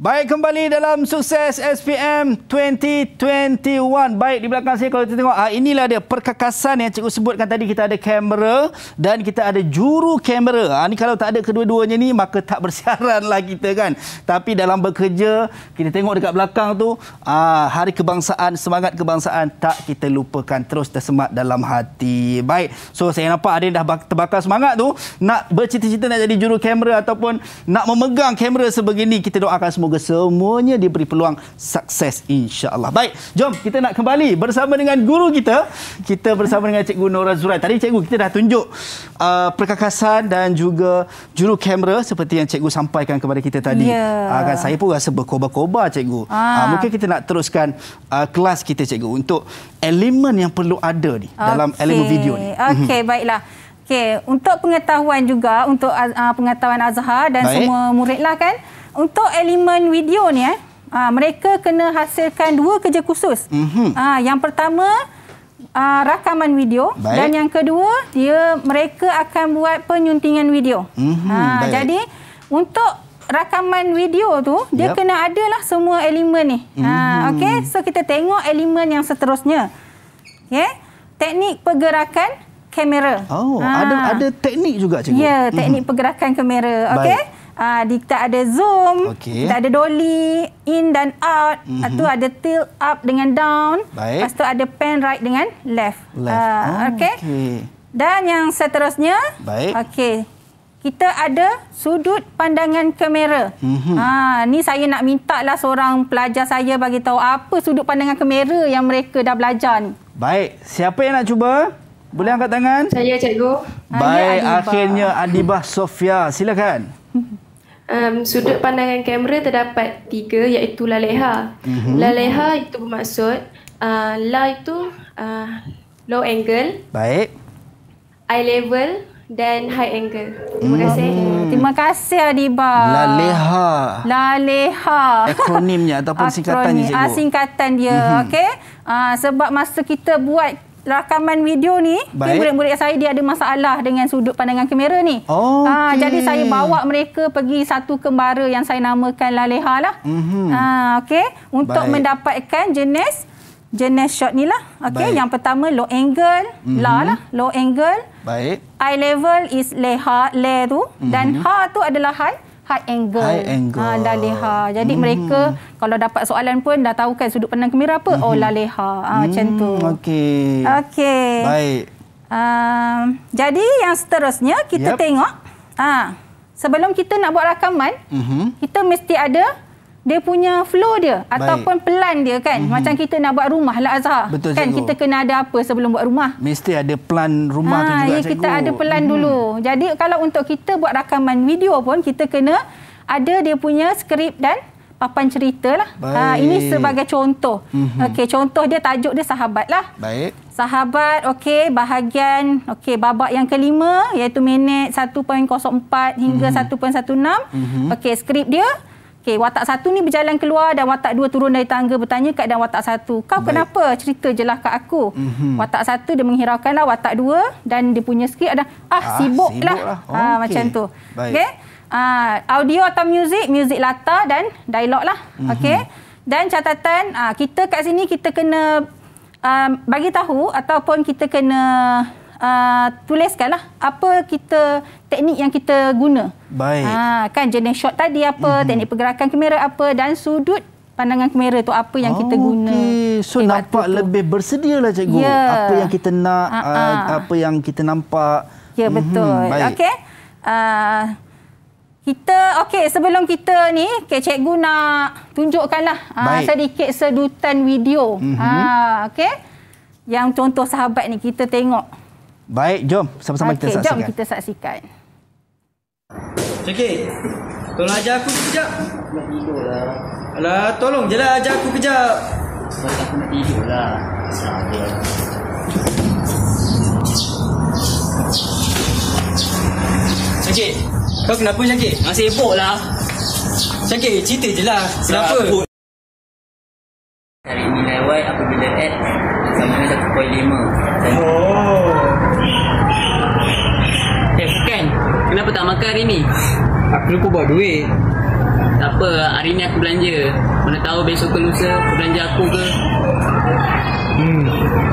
Baik kembali dalam sukses SPM 2021. Baik di belakang saya kalau kita tengok ah inilah dia perkakasan yang cikgu sebutkan tadi kita ada kamera dan kita ada juru kamera. Ah ni kalau tak ada kedua-duanya ni maka tak [LAUGHS] bersiaranlah kita kan. Tapi dalam bekerja kita tengok dekat belakang tu ah hari kebangsaan semangat kebangsaan tak kita lupakan terus tersemat dalam hati. Baik. So saya nampak ada yang dah terbakar semangat tu nak bercita-cita nak jadi juru kamera ataupun nak memegang kamera sebegini kita doakan semua semoga semuanya diberi peluang sukses insyaallah. Baik, jom kita nak kembali bersama dengan guru kita. Kita bersama dengan Cikgu Nora Zurai. Tadi cikgu kita dah tunjuk uh, perkakasan dan juga juru kamera seperti yang cikgu sampaikan kepada kita tadi. Yeah. Ya. Uh, kan saya pun rasa berkobar-kobar cikgu. Ah. Uh, mungkin kita nak teruskan uh, kelas kita cikgu untuk elemen yang perlu ada ni okay. dalam elemen video ni. Okey, mm-hmm. baiklah. Okay, untuk pengetahuan juga untuk uh, pengetahuan Azhar dan Baik. semua lah kan untuk elemen video ni eh aa, ah, mereka kena hasilkan dua kerja khusus mm-hmm. aa, ah, yang pertama aa, ah, rakaman video baik. dan yang kedua dia mereka akan buat penyuntingan video mm-hmm. aa, jadi untuk rakaman video tu dia kena ada lah semua elemen ni mm-hmm. aa, okay so kita tengok elemen yang seterusnya okay ya? teknik pergerakan kamera oh aa. ada ada teknik juga cikgu ya yeah, teknik mm-hmm. pergerakan kamera okay baik. Ah uh, kita ada zoom, okay. kita ada dolly in dan out. Mm-hmm. Lepas mhm. ada tilt up dengan down. Baik. Lepas tu ada pan right dengan left. left. Uh, oh, okay. okay. Dan yang seterusnya, baik. Okay. Kita ada sudut pandangan kamera. Mm-hmm. Ha, ni saya nak minta lah seorang pelajar saya bagi tahu apa sudut pandangan kamera yang mereka dah belajar ni. Baik, siapa yang nak cuba? Boleh angkat tangan? Saya, cikgu. Baik, akhirnya Adibah Sofia. Silakan. [LAUGHS] um, sudut pandangan kamera terdapat tiga iaitu laleha. Mm-hmm. Laleha itu bermaksud uh, la itu uh, low angle. Baik. Eye level dan high angle. Terima mm. kasih. Hmm, terima kasih Adiba. Laleha. Laleha. Akronimnya ataupun Akronim. singkatannya. Ah, singkatan dia. Mm-hmm. Okey. Uh, sebab masa kita buat rakaman video ni Baik. murid-murid saya dia ada masalah dengan sudut pandangan kamera ni ah, okay. ha, jadi saya bawa mereka pergi satu kembara yang saya namakan Laleha lah mm-hmm. ha, ah, okay? untuk Baik. mendapatkan jenis jenis shot ni lah okay? yang pertama low angle mm-hmm. la lah low angle Baik. eye level is leha le tu ha, mm-hmm. dan mhm. ha tu adalah high high angle, high angle. Ha, laleha. Jadi hmm. mereka kalau dapat soalan pun dah tahu kan sudut pandang kamera apa? Oh, hmm. Oh laleha. Ha, hmm. Macam tu. Okey. Okey. Baik. Um, jadi yang seterusnya kita yep. tengok. Ha, sebelum kita nak buat rakaman, mm -hmm. kita mesti ada dia punya flow dia Baik. ataupun pelan dia kan mm-hmm. macam kita nak buat rumah lah Azhar Betul, kan cikgu. kita kena ada apa sebelum buat rumah mesti ada pelan rumah ha, tu ah, juga ya, cikgu kita ada pelan mm-hmm. dulu jadi kalau untuk kita buat rakaman video pun kita kena ada dia punya skrip dan papan cerita lah ha, ini sebagai contoh mm-hmm. okay, contoh dia tajuk dia sahabat lah Baik. sahabat okay, bahagian okay, babak yang kelima iaitu minit 1.04 hingga mm-hmm. 1.16 mm-hmm. okay, skrip dia Okey, watak satu ni berjalan keluar dan watak dua turun dari tangga bertanya kat dan watak satu. Kau Baik. kenapa? Cerita je lah kat aku. Mm-hmm. Watak satu dia menghiraukan lah watak dua dan dia punya skrip ada ah, ah sibuk, sibuk lah. lah. Okay. Ah, macam tu. Okey. Ah, audio atau muzik, muzik latar dan dialog lah. Mm-hmm. Okey. Dan catatan, ah, kita kat sini kita kena um, bagi tahu ataupun kita kena Ah, tuliskanlah apa kita teknik yang kita guna. Baik. Ha, kan jenis shot tadi apa, mm-hmm. teknik pergerakan kamera apa dan sudut pandangan kamera tu apa yang oh, kita ah, guna. Okey, so okay, eh, nampak lebih lah cikgu yeah. apa yang kita nak uh, apa yang kita nampak. Ya yeah, mhm, betul. Mm-hmm. Okey. Uh, kita okey sebelum kita ni okay, cikgu nak tunjukkanlah uh, sedikit sedutan video. Mm-hmm. Ha okey. Yang contoh sahabat ni kita tengok Baik, jom sama-sama okay, kita saksikan. Jom kita saksikan. Cekik, tolong ajar aku sekejap. Nak lah. Alah, tolong je lah ajar aku kejap. Sebab aku nak tidurlah. Sabar. Cekik, kau kenapa sakit? Masih eboklah. Cekik, cerita je lah. Kenapa? Sabar. Hari Dari nilai Y apabila X sama dengan 1.5 Oh Chef eh, kan? Kenapa tak makan hari ni? Aku lupa buat duit Tak apa, hari ni aku belanja Mana tahu besok ke lusa aku belanja aku ke Hmm,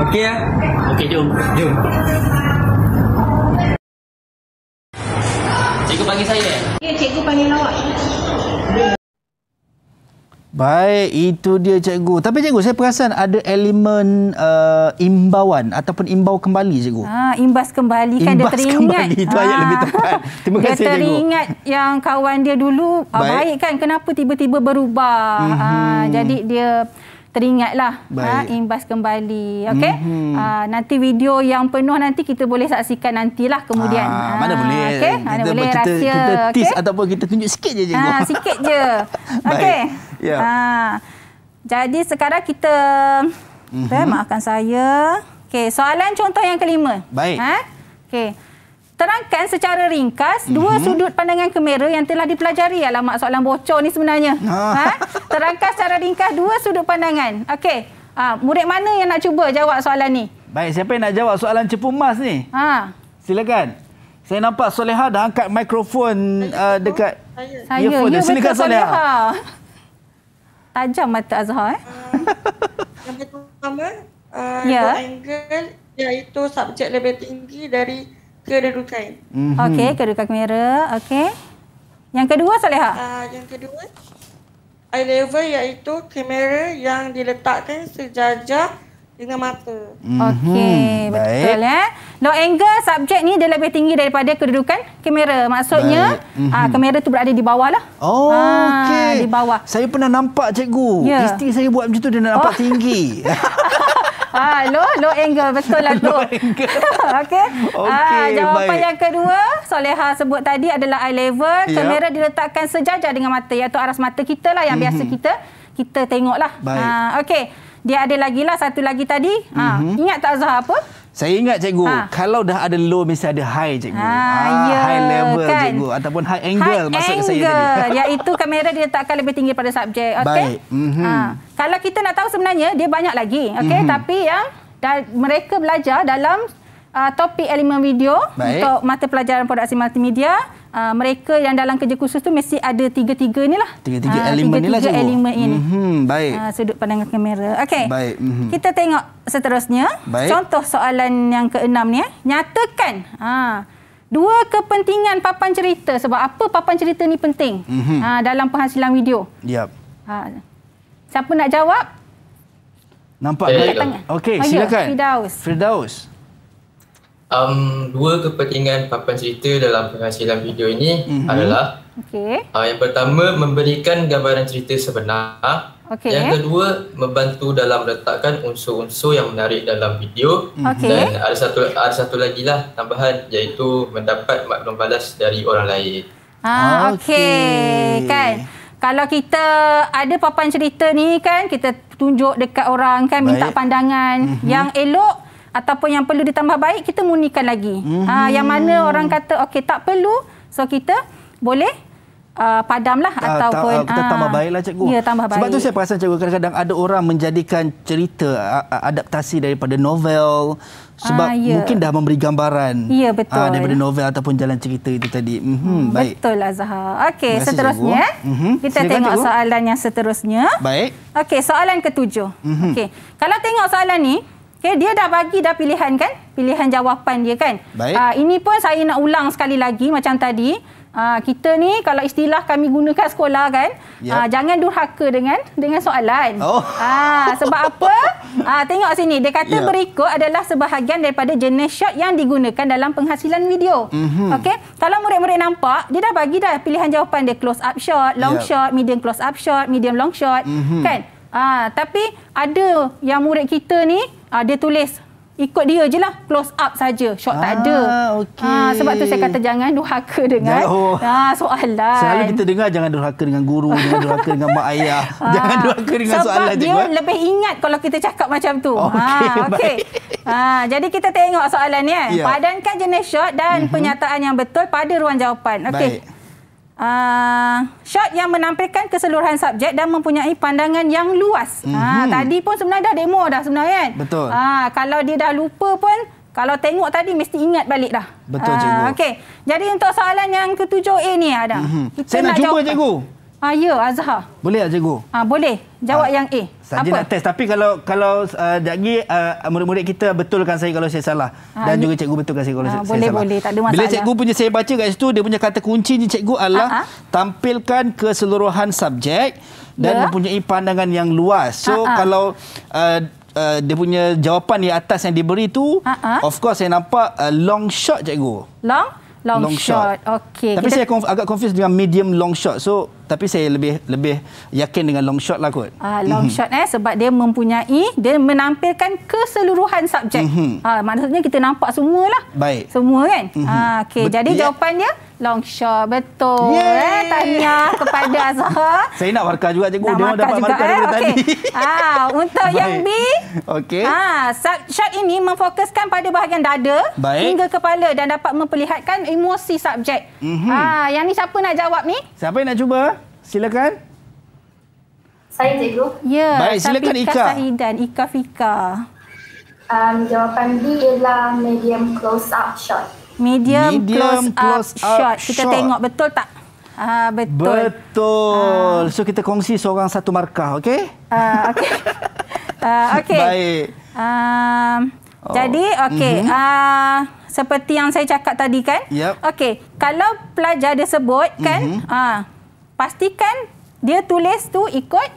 okey lah ya? Okey, jom Jom Cikgu panggil saya Ya, cikgu panggil awak Baik, itu dia cikgu. Tapi cikgu, saya perasan ada elemen uh, imbauan ataupun imbau kembali cikgu. Ha, imbas kembali kan imbas dia teringat. Imbas kembali, itu ha. ayat lebih tepat. Terima kasih cikgu. Dia teringat cikgu. yang kawan dia dulu, ah, baik, baik kan kenapa tiba-tiba berubah. Mm -hmm. ha, jadi dia teringatlah ha, imbas kembali okey mm-hmm. uh, nanti video yang penuh nanti kita boleh saksikan nantilah kemudian ha, ha, mana boleh okey mana kita, boleh rahsia kita, kita tease okay? ataupun kita tunjuk sikit je ha, sikit je [LAUGHS] okey yeah. ha, jadi sekarang kita mm-hmm. okay, eh, maafkan saya okey soalan contoh yang kelima baik ha? okey terangkan secara ringkas mm-hmm. dua mhm. sudut pandangan kamera yang telah dipelajari alamak soalan bocor ni sebenarnya [LAUGHS] ah. ha? terangkan secara ringkas dua sudut pandangan okey ha, murid mana yang nak cuba jawab soalan ni baik siapa yang nak jawab soalan cepu emas ni ha silakan saya nampak Soleha dah angkat mikrofon uh, dekat saya earphone. ya silakan Soleha. Soleha tajam mata Azhar eh, eh yang pertama uh, eh, yeah. angle iaitu subjek lebih tinggi dari kedudukan. Mm-hmm. Okey, kedudukan kamera. Okey. Yang kedua, Saleha? Uh, yang kedua, eye level iaitu kamera yang diletakkan sejajar dengan mata. Mm-hmm. Okey, betul. Eh? Low angle subjek ni dia lebih tinggi daripada kedudukan kamera. Maksudnya, mm-hmm. uh, kamera tu berada di bawah lah. Oh, ah, okey. Di bawah. Saya pernah nampak cikgu. Yeah. Isteri saya buat macam tu, dia nak nampak oh. tinggi. [LAUGHS] [LAUGHS] ah, low, low angle. Betul lah tu. [LAUGHS] Low [LAUGHS] okay. ah, jawapan baik. yang kedua, Soleha sebut tadi adalah eye level. Yeah. Kamera diletakkan sejajar dengan mata. Iaitu aras mata kita lah yang mm-hmm. biasa mhm. kita kita tengok lah. Ah, okay. Dia ada lagi lah satu lagi tadi. Ah, mm-hmm. Ingat tak Zohar apa? Saya ingat cikgu, ha. kalau dah ada low mesti ada high cikgu. Ha, ha, ya, high level kan? cikgu ataupun high angle high maksud angle. saya tadi. [LAUGHS] Ya, itu kamera dia diletakkan lebih tinggi pada subjek. Okay? Baik. Mm -hmm. ha. Kalau kita nak tahu sebenarnya, dia banyak lagi. Okay? Mm -hmm. Tapi yang mereka belajar dalam uh, topik elemen video Baik. untuk mata pelajaran produksi multimedia uh, mereka yang dalam kerja khusus tu mesti ada tiga-tiga ni lah. Tiga-tiga uh, ah, elemen ni lah. Tiga-tiga elemen ni. Mm-hmm, baik. Uh, sudut pandangan kamera. Okey. Baik. Mm-hmm. Kita tengok seterusnya. Baik. Contoh soalan yang keenam ni. Eh. Nyatakan. Uh, dua kepentingan papan cerita. Sebab apa papan cerita ni penting mm-hmm. uh, dalam penghasilan video. Ya. Ha. Uh, siapa nak jawab? Nampak? Eh, Okey, silakan. Firdaus. Firdaus um, dua kepentingan papan cerita dalam penghasilan video ini mm-hmm. adalah okay. uh, ah, yang pertama memberikan gambaran cerita sebenar. Okay. Yang kedua membantu dalam letakkan unsur-unsur yang menarik dalam video mhm. okay. dan ada satu ada satu lagi lah tambahan iaitu mendapat maklum balas dari orang lain. Ah okey kan kalau kita ada papan cerita ni kan kita tunjuk dekat orang kan Baik. minta pandangan mm-hmm. yang elok ataupun yang perlu ditambah baik kita munikan lagi. Mm-hmm. Ha mhm. yang mana orang kata okey tak perlu so kita boleh uh, ah, ah, ah, lah uh, ataupun ta- kita ha, tambah baiklah cikgu. Ya tambah baik. Sebab tu saya perasan cikgu kadang-kadang ada orang menjadikan cerita adaptasi daripada novel sebab ha, ya. mungkin dah memberi gambaran ya, betul. Uh, daripada novel ataupun jalan cerita itu tadi. Mm-hmm, baik. Betul Azhar. Okey seterusnya mm-hmm. kita Silakan, tengok cikgu. soalan yang seterusnya. Baik. Okey soalan ketujuh. Mm-hmm. Okey kalau tengok soalan ni Okay, dia dah bagi dah pilihan kan? Pilihan jawapan dia kan? Baik. Uh, ini pun saya nak ulang sekali lagi macam tadi. Uh, kita ni kalau istilah kami gunakan sekolah kan, yep. uh, ah, jangan durhaka dengan dengan soalan. Oh. Uh, sebab apa? Uh, [LAUGHS] tengok sini, dia kata yep. berikut adalah sebahagian daripada jenis shot yang digunakan dalam penghasilan video. Mm-hmm. Okay? Kalau murid-murid nampak, dia dah bagi dah pilihan jawapan dia close up shot, long yep. shot, medium close up shot, medium long shot. Mm-hmm. Kan? ha, tapi ada yang murid kita ni ha, dia tulis ikut dia je lah close up saja shot ah, tak ada ah, okay. ha, sebab tu saya kata jangan durhaka dengan ha, soalan selalu kita dengar jangan durhaka dengan guru jangan durhaka dengan mak ayah ha, [LAUGHS] jangan durhaka dengan sebab soalan sebab dia juga. Eh. lebih ingat kalau kita cakap macam tu okay, ha, okay. Ha, jadi kita tengok soalan ni kan? yeah. padankan jenis shot dan uh-huh. Mhm. penyataan yang betul pada ruang jawapan okay. baik uh, shot yang menampilkan keseluruhan subjek dan mempunyai pandangan yang luas. Mm-hmm. Ha, tadi pun sebenarnya dah demo dah sebenarnya kan. Betul. Ha, kalau dia dah lupa pun, kalau tengok tadi mesti ingat balik dah. Betul ha, cikgu. Okay. Jadi untuk soalan yang ketujuh A ni ada. Mm-hmm. Saya nak, nak jumpa jawab. cikgu. Ah ya Azhar. Boleh tak cikgu? Ah boleh. Jawab ah, yang A. Saya nak test tapi kalau kalau ah, lagi uh, uh, murid-murid kita betulkan saya kalau saya salah ah, dan ini. juga cikgu betulkan saya kalau ah, saya, boleh, salah. Boleh boleh tak ada masalah. Bila cikgu punya saya baca kat situ dia punya kata kunci ni cikgu adalah ah, ah. tampilkan keseluruhan subjek dan ya. mempunyai pandangan yang luas. So ah, ah. kalau uh, Uh, dia punya jawapan di atas yang diberi tu uh-huh. of course saya nampak uh, long shot cikgu long long, long shot, shot. okey tapi kita... saya agak confused dengan medium long shot so tapi saya lebih lebih yakin dengan long shot lah kot. Ah, long mm-hmm. shot eh sebab dia mempunyai dia menampilkan keseluruhan subjek. Mm-hmm. Ah, maksudnya kita nampak semualah. Baik. Semua kan? Mm-hmm. Ah, okey. Jadi ya. jawapan dia yeah long shot betul eh, Yeay. eh tanya kepada [LAUGHS] Azhar saya nak markah juga cikgu dia dapat juga, markah dari eh? okay. tadi ah [LAUGHS] untuk Baik. yang B okey ah shot ini memfokuskan pada bahagian dada Baik. hingga kepala dan dapat memperlihatkan emosi subjek mm-hmm. ah yang ni siapa nak jawab ni siapa yang nak cuba silakan saya cikgu ya Baik, silakan tapi Ika Sahidan Ika Fika um, jawapan B ialah medium close up shot Medium, medium close, close up, up short. Kita short. tengok betul tak? Ah uh, betul. Betul. Uh. So kita kongsi seorang satu markah, okey? Ah uh, okey. [LAUGHS] Ah uh, okey. Baik. Um, oh. jadi okey, mm -hmm. uh, seperti yang saya cakap tadi kan? Yep. Okey, kalau pelajar dia sebut kan, mm -hmm. uh, pastikan dia tulis tu ikut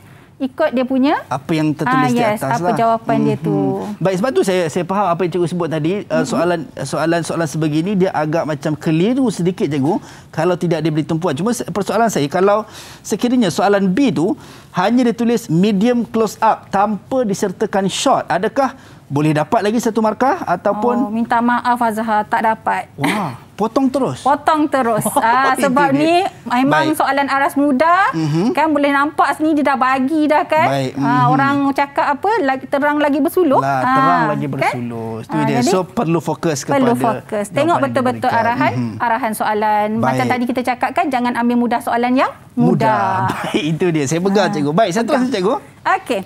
ikut dia punya apa yang tertulis ah, yes, di atas apa lah. jawapan hmm dia tu mhm. baik sebab tu saya saya faham apa yang cikgu sebut tadi mm-hmm. soalan soalan soalan sebegini dia agak macam keliru sedikit cikgu kalau tidak diberi tempuan, cuma persoalan saya kalau sekiranya soalan B tu hanya ditulis medium close up tanpa disertakan short adakah boleh dapat lagi satu markah ataupun oh, minta maaf Azhar tak dapat. Wah, potong terus. Potong terus. [LAUGHS] Oh, ah sebab ini, ni memang baik. soalan aras muda mm-hmm. kan boleh nampak sini dia dah bagi dah kan. Baik. mm Ah mhm. orang cakap apa lagi terang lagi bersuluh. Lah, terang ah, lagi bersuluh. Kan? Itu ah, dia. Jadi, so perlu fokus kepada Perlu fokus. Tengok betul-betul arahan mm-hmm. arahan soalan. Baik. Macam tadi kita cakap kan jangan ambil mudah soalan yang mudah. mudah. [LAUGHS] Baik itu dia. Saya pegang ah, cikgu. Baik, satu saja cikgu. Okey.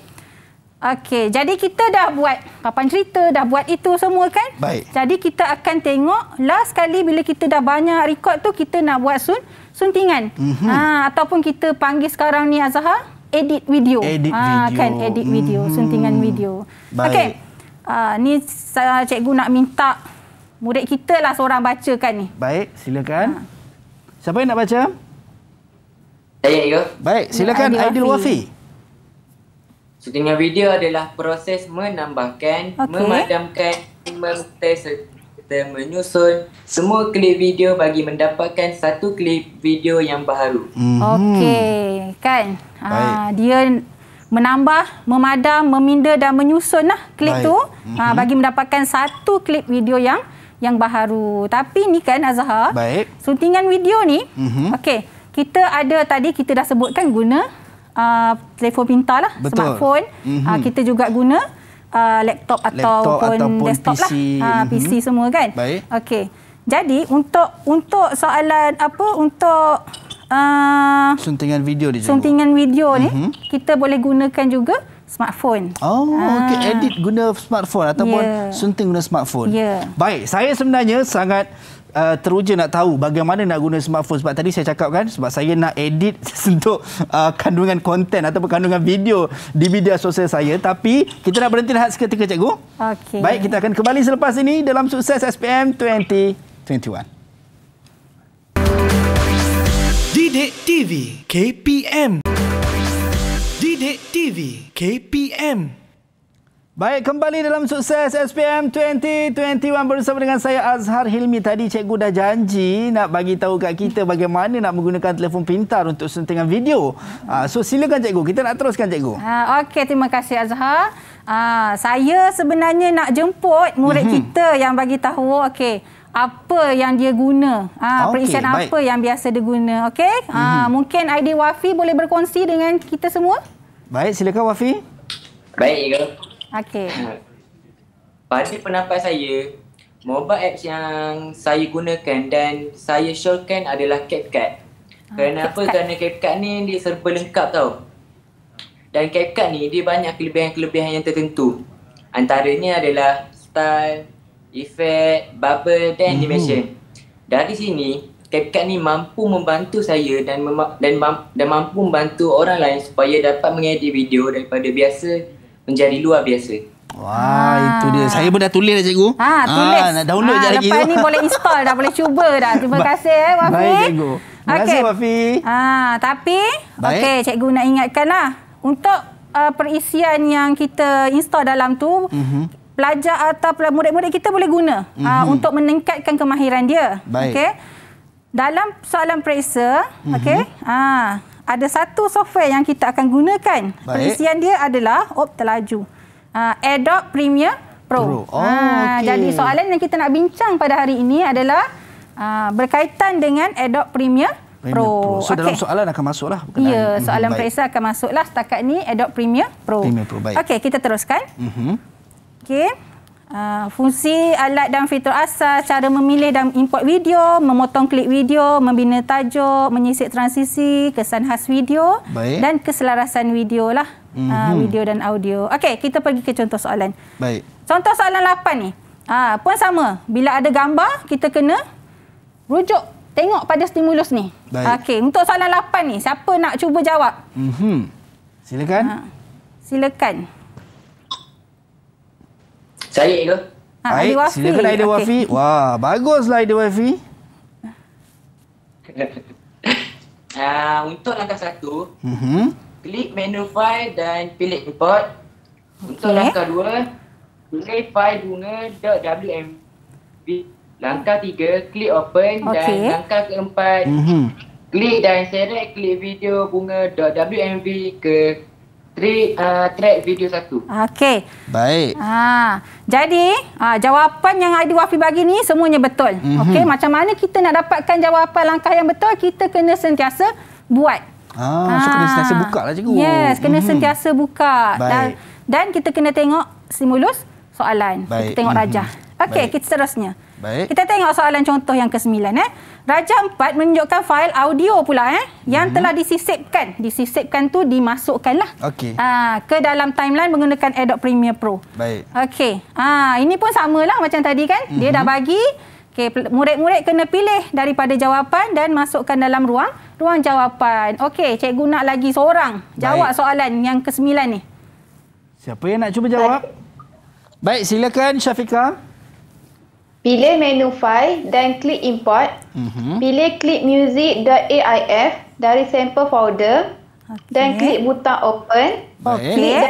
Okey, jadi kita dah buat papan cerita, dah buat itu semua kan? Baik. Jadi kita akan tengok last kali bila kita dah banyak rekod tu kita nak buat sun suntingan. Mm -hmm. ha, ataupun kita panggil sekarang ni Azhar edit video. Edit ha, video. Kan, edit video, mm -hmm. suntingan video. Okey. Uh, ni uh, cikgu nak minta murid kita lah seorang bacakan ni. Baik, silakan. Ha. Siapa yang nak baca? Saya, ya. Baik, silakan Aidil Wafi. Wafi. So dengan video adalah proses menambahkan, okay. memadamkan, memutus serta menyusun semua klip video bagi mendapatkan satu klip video yang baru. Mm-hmm. Okey, kan? Ha, dia menambah, memadam, meminda dan menyusun lah klip Baik. tu mm-hmm. ha, bagi mendapatkan satu klip video yang yang baru. Tapi ni kan Azhar, Baik. suntingan video ni, mm-hmm. okey, kita ada tadi kita dah sebutkan guna uh, telefon pintar lah, Betul. smartphone. Mm-hmm. Uh, kita juga guna uh, laptop, atau laptop ataupun desktop PC. lah, uh, mm-hmm. PC semua kan. Baik. Okey. Jadi untuk untuk soalan apa untuk uh, suntingan video di suntingan video ni mm-hmm. kita boleh gunakan juga smartphone. Oh, ah. okey edit guna smartphone ataupun yeah. sunting guna smartphone. Yeah. Baik, saya sebenarnya sangat uh, teruja nak tahu bagaimana nak guna smartphone sebab tadi saya cakap kan sebab saya nak edit [LAUGHS] untuk uh, kandungan konten ataupun kandungan video di media sosial saya tapi kita nak berhenti lehat seketika cikgu. Okay. Baik kita akan kembali selepas ini dalam sukses SPM 2021. Didik TV KPM Didik TV KPM Baik, kembali dalam sukses SPM 2021 bersama dengan saya Azhar Hilmi. Tadi cikgu dah janji nak bagi tahu kat kita bagaimana nak menggunakan telefon pintar untuk sentingan video. Ah, so silakan cikgu, kita nak teruskan cikgu. Ha, Okey, terima kasih Azhar. Ha, saya sebenarnya nak jemput murid mm-hmm. kita yang bagi tahu okay, apa yang dia guna. Ha, okay, perisian baik. apa yang biasa dia guna. Okay? Ha, mm-hmm. Mungkin ID Wafi boleh berkongsi dengan kita semua. Baik, silakan Wafi. Baik, Okey. Pada pendapat saya, mobile apps yang saya gunakan dan saya syorkan adalah CapCut. Ah, Kenapa? Ah, Kerana CapCut ni dia serba lengkap tau. Dan CapCut ni dia banyak kelebihan-kelebihan yang tertentu. Antaranya adalah style, effect, bubble dan hmm. animation. Dari sini, CapCut ni mampu membantu saya dan mem- dan, mam- dan mampu membantu orang lain supaya dapat mengedit video daripada biasa menjadi luar biasa. Wah, ha. itu dia. Saya pun dah tulis dah cikgu. Ha, ah, tulis. Ha, nak download ha, ah, je lagi. Lepas ni boleh install dah, boleh cuba dah. Terima kasih eh, Wafi. Baik, cikgu. Terima kasih, okay. Wafi. Ha, tapi, Baik. okay, cikgu nak ingatkan lah. Untuk uh, perisian yang kita install dalam tu, uh-huh pelajar atau murid-murid kita boleh guna mm-hmm. aa, untuk meningkatkan kemahiran dia okey dalam soalan periksa mm-hmm. okey ha ada satu software yang kita akan gunakan. Baik. Perisian dia adalah op telaju. Uh, ah, Adobe Premiere Pro. Oh, uh, ah, okay. Jadi soalan yang kita nak bincang pada hari ini adalah uh, berkaitan dengan Adobe Premier Pro. Pro. So okay. dalam soalan akan masuklah. Ya, yeah, mhm, soalan periksa akan masuk lah. setakat ni Adobe Premier Pro. Premiere Pro, baik. Okey, kita teruskan. Mm -hmm. Okey. Uh, fungsi alat dan fitur asas, cara memilih dan import video, memotong klik video, membina tajuk, menyisik transisi, kesan khas video Baik. dan keselarasan video lah. Mm-hmm. Uh, video dan audio. Okey, kita pergi ke contoh soalan. Baik. Contoh soalan 8 ni. Uh, ah, pun sama. Bila ada gambar, kita kena rujuk. Tengok pada stimulus ni. Okey, untuk soalan 8 ni, siapa nak cuba jawab? Mm-hmm. Silakan. Uh, silakan. Silakan. Saya ke? Ha, ah, Aid, wafi. silakan Aida Wafi. Okay. Wah, baguslah Aida Wafi. uh, [LAUGHS] untuk langkah satu, mm-hmm. klik menu file dan pilih import. Untuk langkah dua, pilih file bunga .wmv. Langkah tiga, klik open okay. dan langkah keempat, mm-hmm. klik dan select klik video bunga .wmv ke Three, uh, track video satu. Okey. Baik. Ha, jadi, ha, jawapan yang ID Wafi bagi ni semuanya betul. Mm -hmm. Okey, macam mana kita nak dapatkan jawapan langkah yang betul, kita kena sentiasa buat. Ah, ha, so kena ha. sentiasa buka lah cikgu. Yes, kena mm -hmm. sentiasa buka. Dan, dan kita kena tengok simulus soalan. Mhm. Baik. Kita tengok mm -hmm. rajah. Okey, kita seterusnya. Baik. Kita tengok soalan contoh yang ke-9 eh. Raja 4 menunjukkan fail audio pula eh yang hmm. telah disisipkan. Disisipkan tu dimasukkanlah. Okey. Ah ke dalam timeline menggunakan Adobe Premiere Pro. Baik. Okey. Ah ini pun samalah macam tadi kan. Hmm. Dia dah mhm. bagi okey murid-murid kena pilih daripada jawapan dan masukkan dalam ruang ruang jawapan. Okey, cikgu nak lagi seorang jawab soalan yang ke-9 ni. Siapa yang nak cuba jawab? Baik, Baik silakan Syafika. Pilih menu file dan klik import. Mm-hmm. Pilih klik music.aif dari sample folder okay. dan klik butang open. Baik. Klik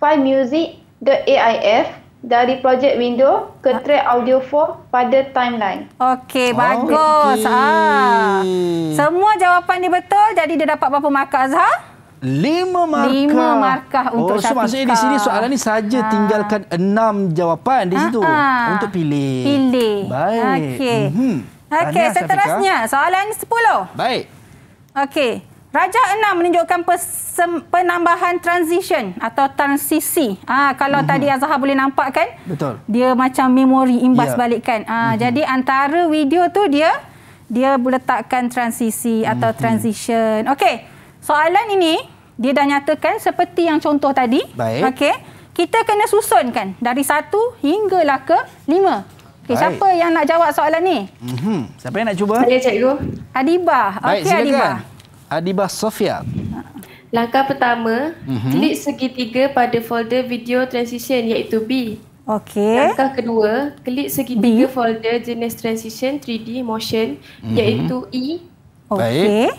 file music.aif dari project window ke ah. track audio 4 pada timeline. Okey, bagus. Okay. Ah. Ha. Semua jawapan ni betul. Jadi dia dapat berapa markah Azhar? lima markah. Lima markah oh, untuk oh, so satu kad. Maksudnya di sini soalan ni saja ha. tinggalkan enam jawapan di situ ha. untuk pilih. Pilih. Baik. Okey. Mm-hmm. Okey, seterusnya soalan sepuluh. Baik. Okey. Raja enam menunjukkan penambahan transition atau transisi. Ah ha, kalau mm-hmm. tadi Azhar boleh nampak kan? Betul. Dia macam memori imbas yeah. balikkan. Ah ha, mm-hmm. jadi antara video tu dia dia letakkan transisi atau mm-hmm. transition. Okey soalan ini dia dah nyatakan seperti yang contoh tadi. Baik. Okey. Kita kena susunkan dari satu hinggalah ke lima. Okey, siapa yang nak jawab soalan ni? Mm-hmm. Siapa yang nak cuba? Saya, cikgu. Adibah. Okey, Adiba? Adiba, Sofia. Langkah pertama, mm-hmm. klik segitiga pada folder video transition iaitu B. Okey. Langkah kedua, klik segitiga B. folder jenis transition 3D motion mm-hmm. iaitu E. Okey.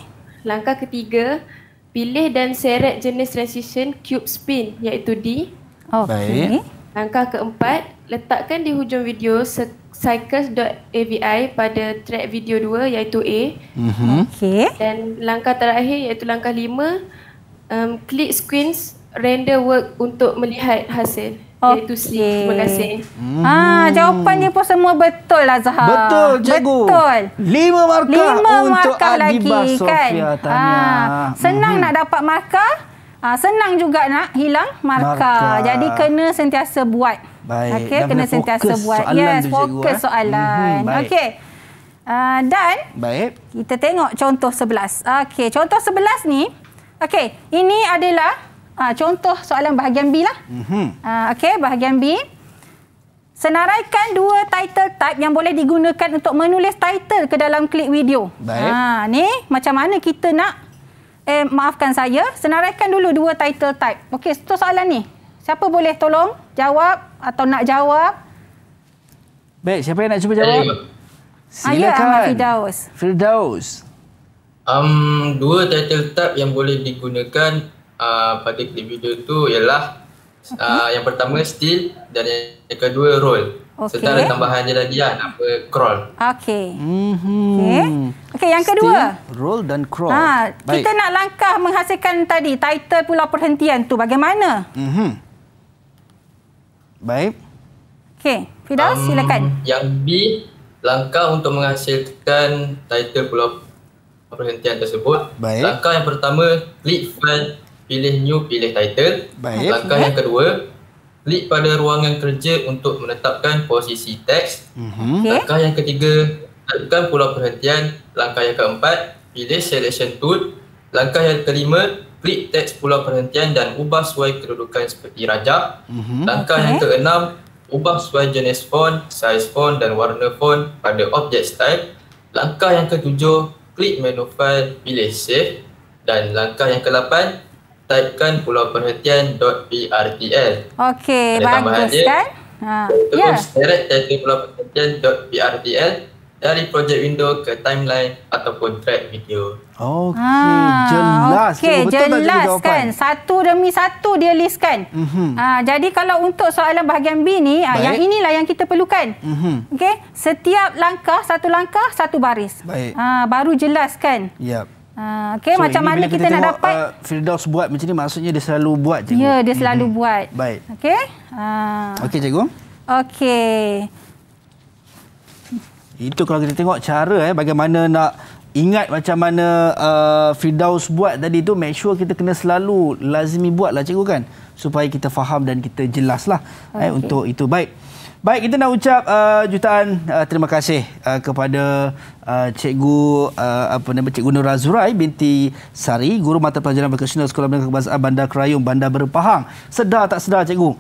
Langkah ketiga, Pilih dan seret jenis transition cube spin iaitu D. Okey. Oh, langkah keempat, letakkan di hujung video cycles.avi pada track video 2 iaitu A. Mm-hmm. Okey. Dan langkah terakhir iaitu langkah lima, um, klik screens render work untuk melihat hasil. Oh, Iaitu okay. sleep. Terima kasih. Ah, hmm. Ha, jawapan ni pun semua betul lah Zahar. Betul, cikgu. Betul. Lima markah Lima untuk markah Adibah lagi, kan? Sofia. Kan? Ha, senang hmm. nak mhm. dapat markah. Ha, senang juga nak hilang markah. markah. Jadi kena sentiasa buat. Baik. Okay, kena sentiasa buat. Yes, tu, fokus cikgu, eh. soalan. Hmm, Okey. Uh, dan Baik. kita tengok contoh sebelas. Okey, contoh sebelas ni. Okey, ini adalah Ha, contoh soalan bahagian B lah. Mm-hmm. Ha, Okey, bahagian B. Senaraikan dua title type yang boleh digunakan untuk menulis title ke dalam klik video. Baik. Ha, ni macam mana kita nak, eh maafkan saya, senaraikan dulu dua title type. Okey, satu soalan ni. Siapa boleh tolong jawab atau nak jawab? Baik, siapa yang nak cuba jawab? Silakan. Eh, ah, ya, Firdaus. Firdaus. Um, dua title type yang boleh digunakan uh, pada klip video tu ialah okay. uh, ah, yang pertama still dan yang kedua roll. Okay. Serta ada tambahan dia lagi lah, nama crawl. Okey. Mm-hmm. Okay. okay, yang kedua. Still, roll dan crawl. Ha, kita nak langkah menghasilkan tadi title pula perhentian tu bagaimana? Mm-hmm. Baik. Okey. Fidal um, silakan. Yang B, langkah untuk menghasilkan title pula perhentian tersebut. Baik. Langkah yang pertama, klik file pilih new pilih title Baik. langkah Baik. yang kedua klik pada ruangan kerja untuk menetapkan posisi teks uh-huh. langkah okay. yang ketiga tekan pula perhatian. langkah yang keempat pilih selection tool langkah yang kelima klik teks pula perhatian dan ubah sesuai kedudukan seperti rajah uh-huh. langkah okay. yang keenam ubah sesuai jenis font size font dan warna font pada object style langkah yang ketujuh klik menu file pilih save dan langkah yang ke-8 typekan pulau perhatian dot PRTL. Okey, bagus kan? Ha, ya. Yeah. Terus direct pulau perhatian dot PRTL dari projek window ke timeline ataupun track video. Okey, ha, jelas. Okey, jelas tak kan? Satu demi satu dia listkan. Mm-hmm. Ha, jadi kalau untuk soalan bahagian B ni, ah, Baik. yang inilah yang kita perlukan. Mm-hmm. Okey, setiap langkah, satu langkah, satu baris. Baik. Ha, baru jelas kan? Yep. Ah, okay, so macam mana kita, kita tengok, nak dapat uh, Firdaus buat macam ni maksudnya dia selalu buat cikgu. Ya, dia selalu mm-hmm. buat. Baik. Okey. Uh. Okey cikgu. Okey. Itu kalau kita tengok cara eh bagaimana nak ingat macam mana uh, Firdaus buat tadi tu make sure kita kena selalu lazimi lah cikgu kan supaya kita faham dan kita jelaslah okay. eh untuk itu baik baik kita nak ucap uh, jutaan uh, terima kasih uh, kepada Ah, cikgu uh, apa nama cikgu Nur Azurai binti Sari guru mata pelajaran vocational sekolah menengah kebangsaan Bandar Kerayong Bandar Berpahang sedar tak sedar cikgu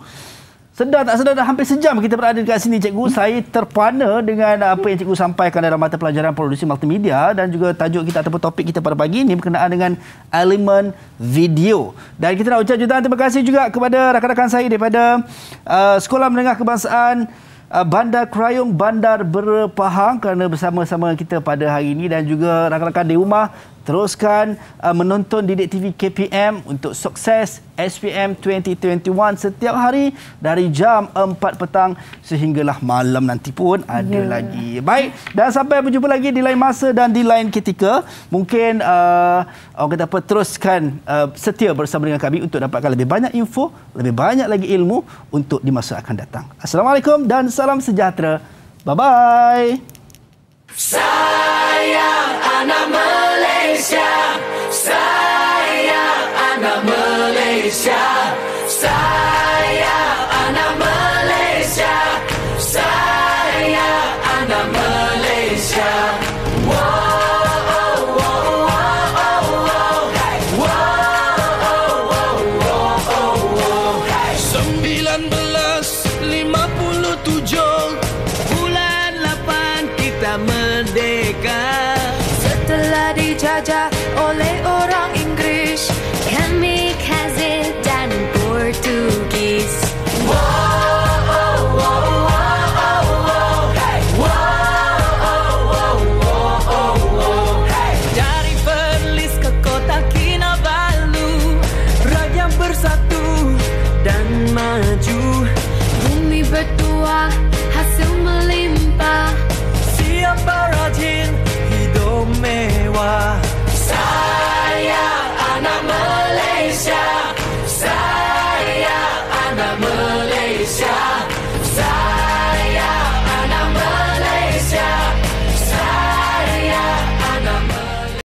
Sedar tak sedar dah hampir sejam kita berada dekat sini cikgu. Saya terpana dengan apa yang cikgu sampaikan dalam mata pelajaran produksi multimedia dan juga tajuk kita ataupun topik kita pada pagi ini berkenaan dengan elemen video. Dan kita nak ucap jutaan terima kasih juga kepada rakan-rakan saya daripada uh, Sekolah Menengah Kebangsaan Ah, bandar Krayong, Bandar Berpahang kerana bersama-sama kita pada hari ini dan juga rakan-rakan di rumah teruskan uh, menonton Didik TV KPM untuk sukses SPM 2021 setiap hari dari jam 4 petang sehinggalah malam nanti pun ada yeah. lagi. Baik, dan sampai berjumpa lagi di lain masa dan di lain ketika. Mungkin uh, orang kata apa, teruskan uh, setia bersama dengan kami untuk dapatkan lebih banyak info, lebih banyak lagi ilmu untuk di masa akan datang. Assalamualaikum dan salam sejahtera. Bye-bye. Sayang anak Malaysia, saya anak Malaysia.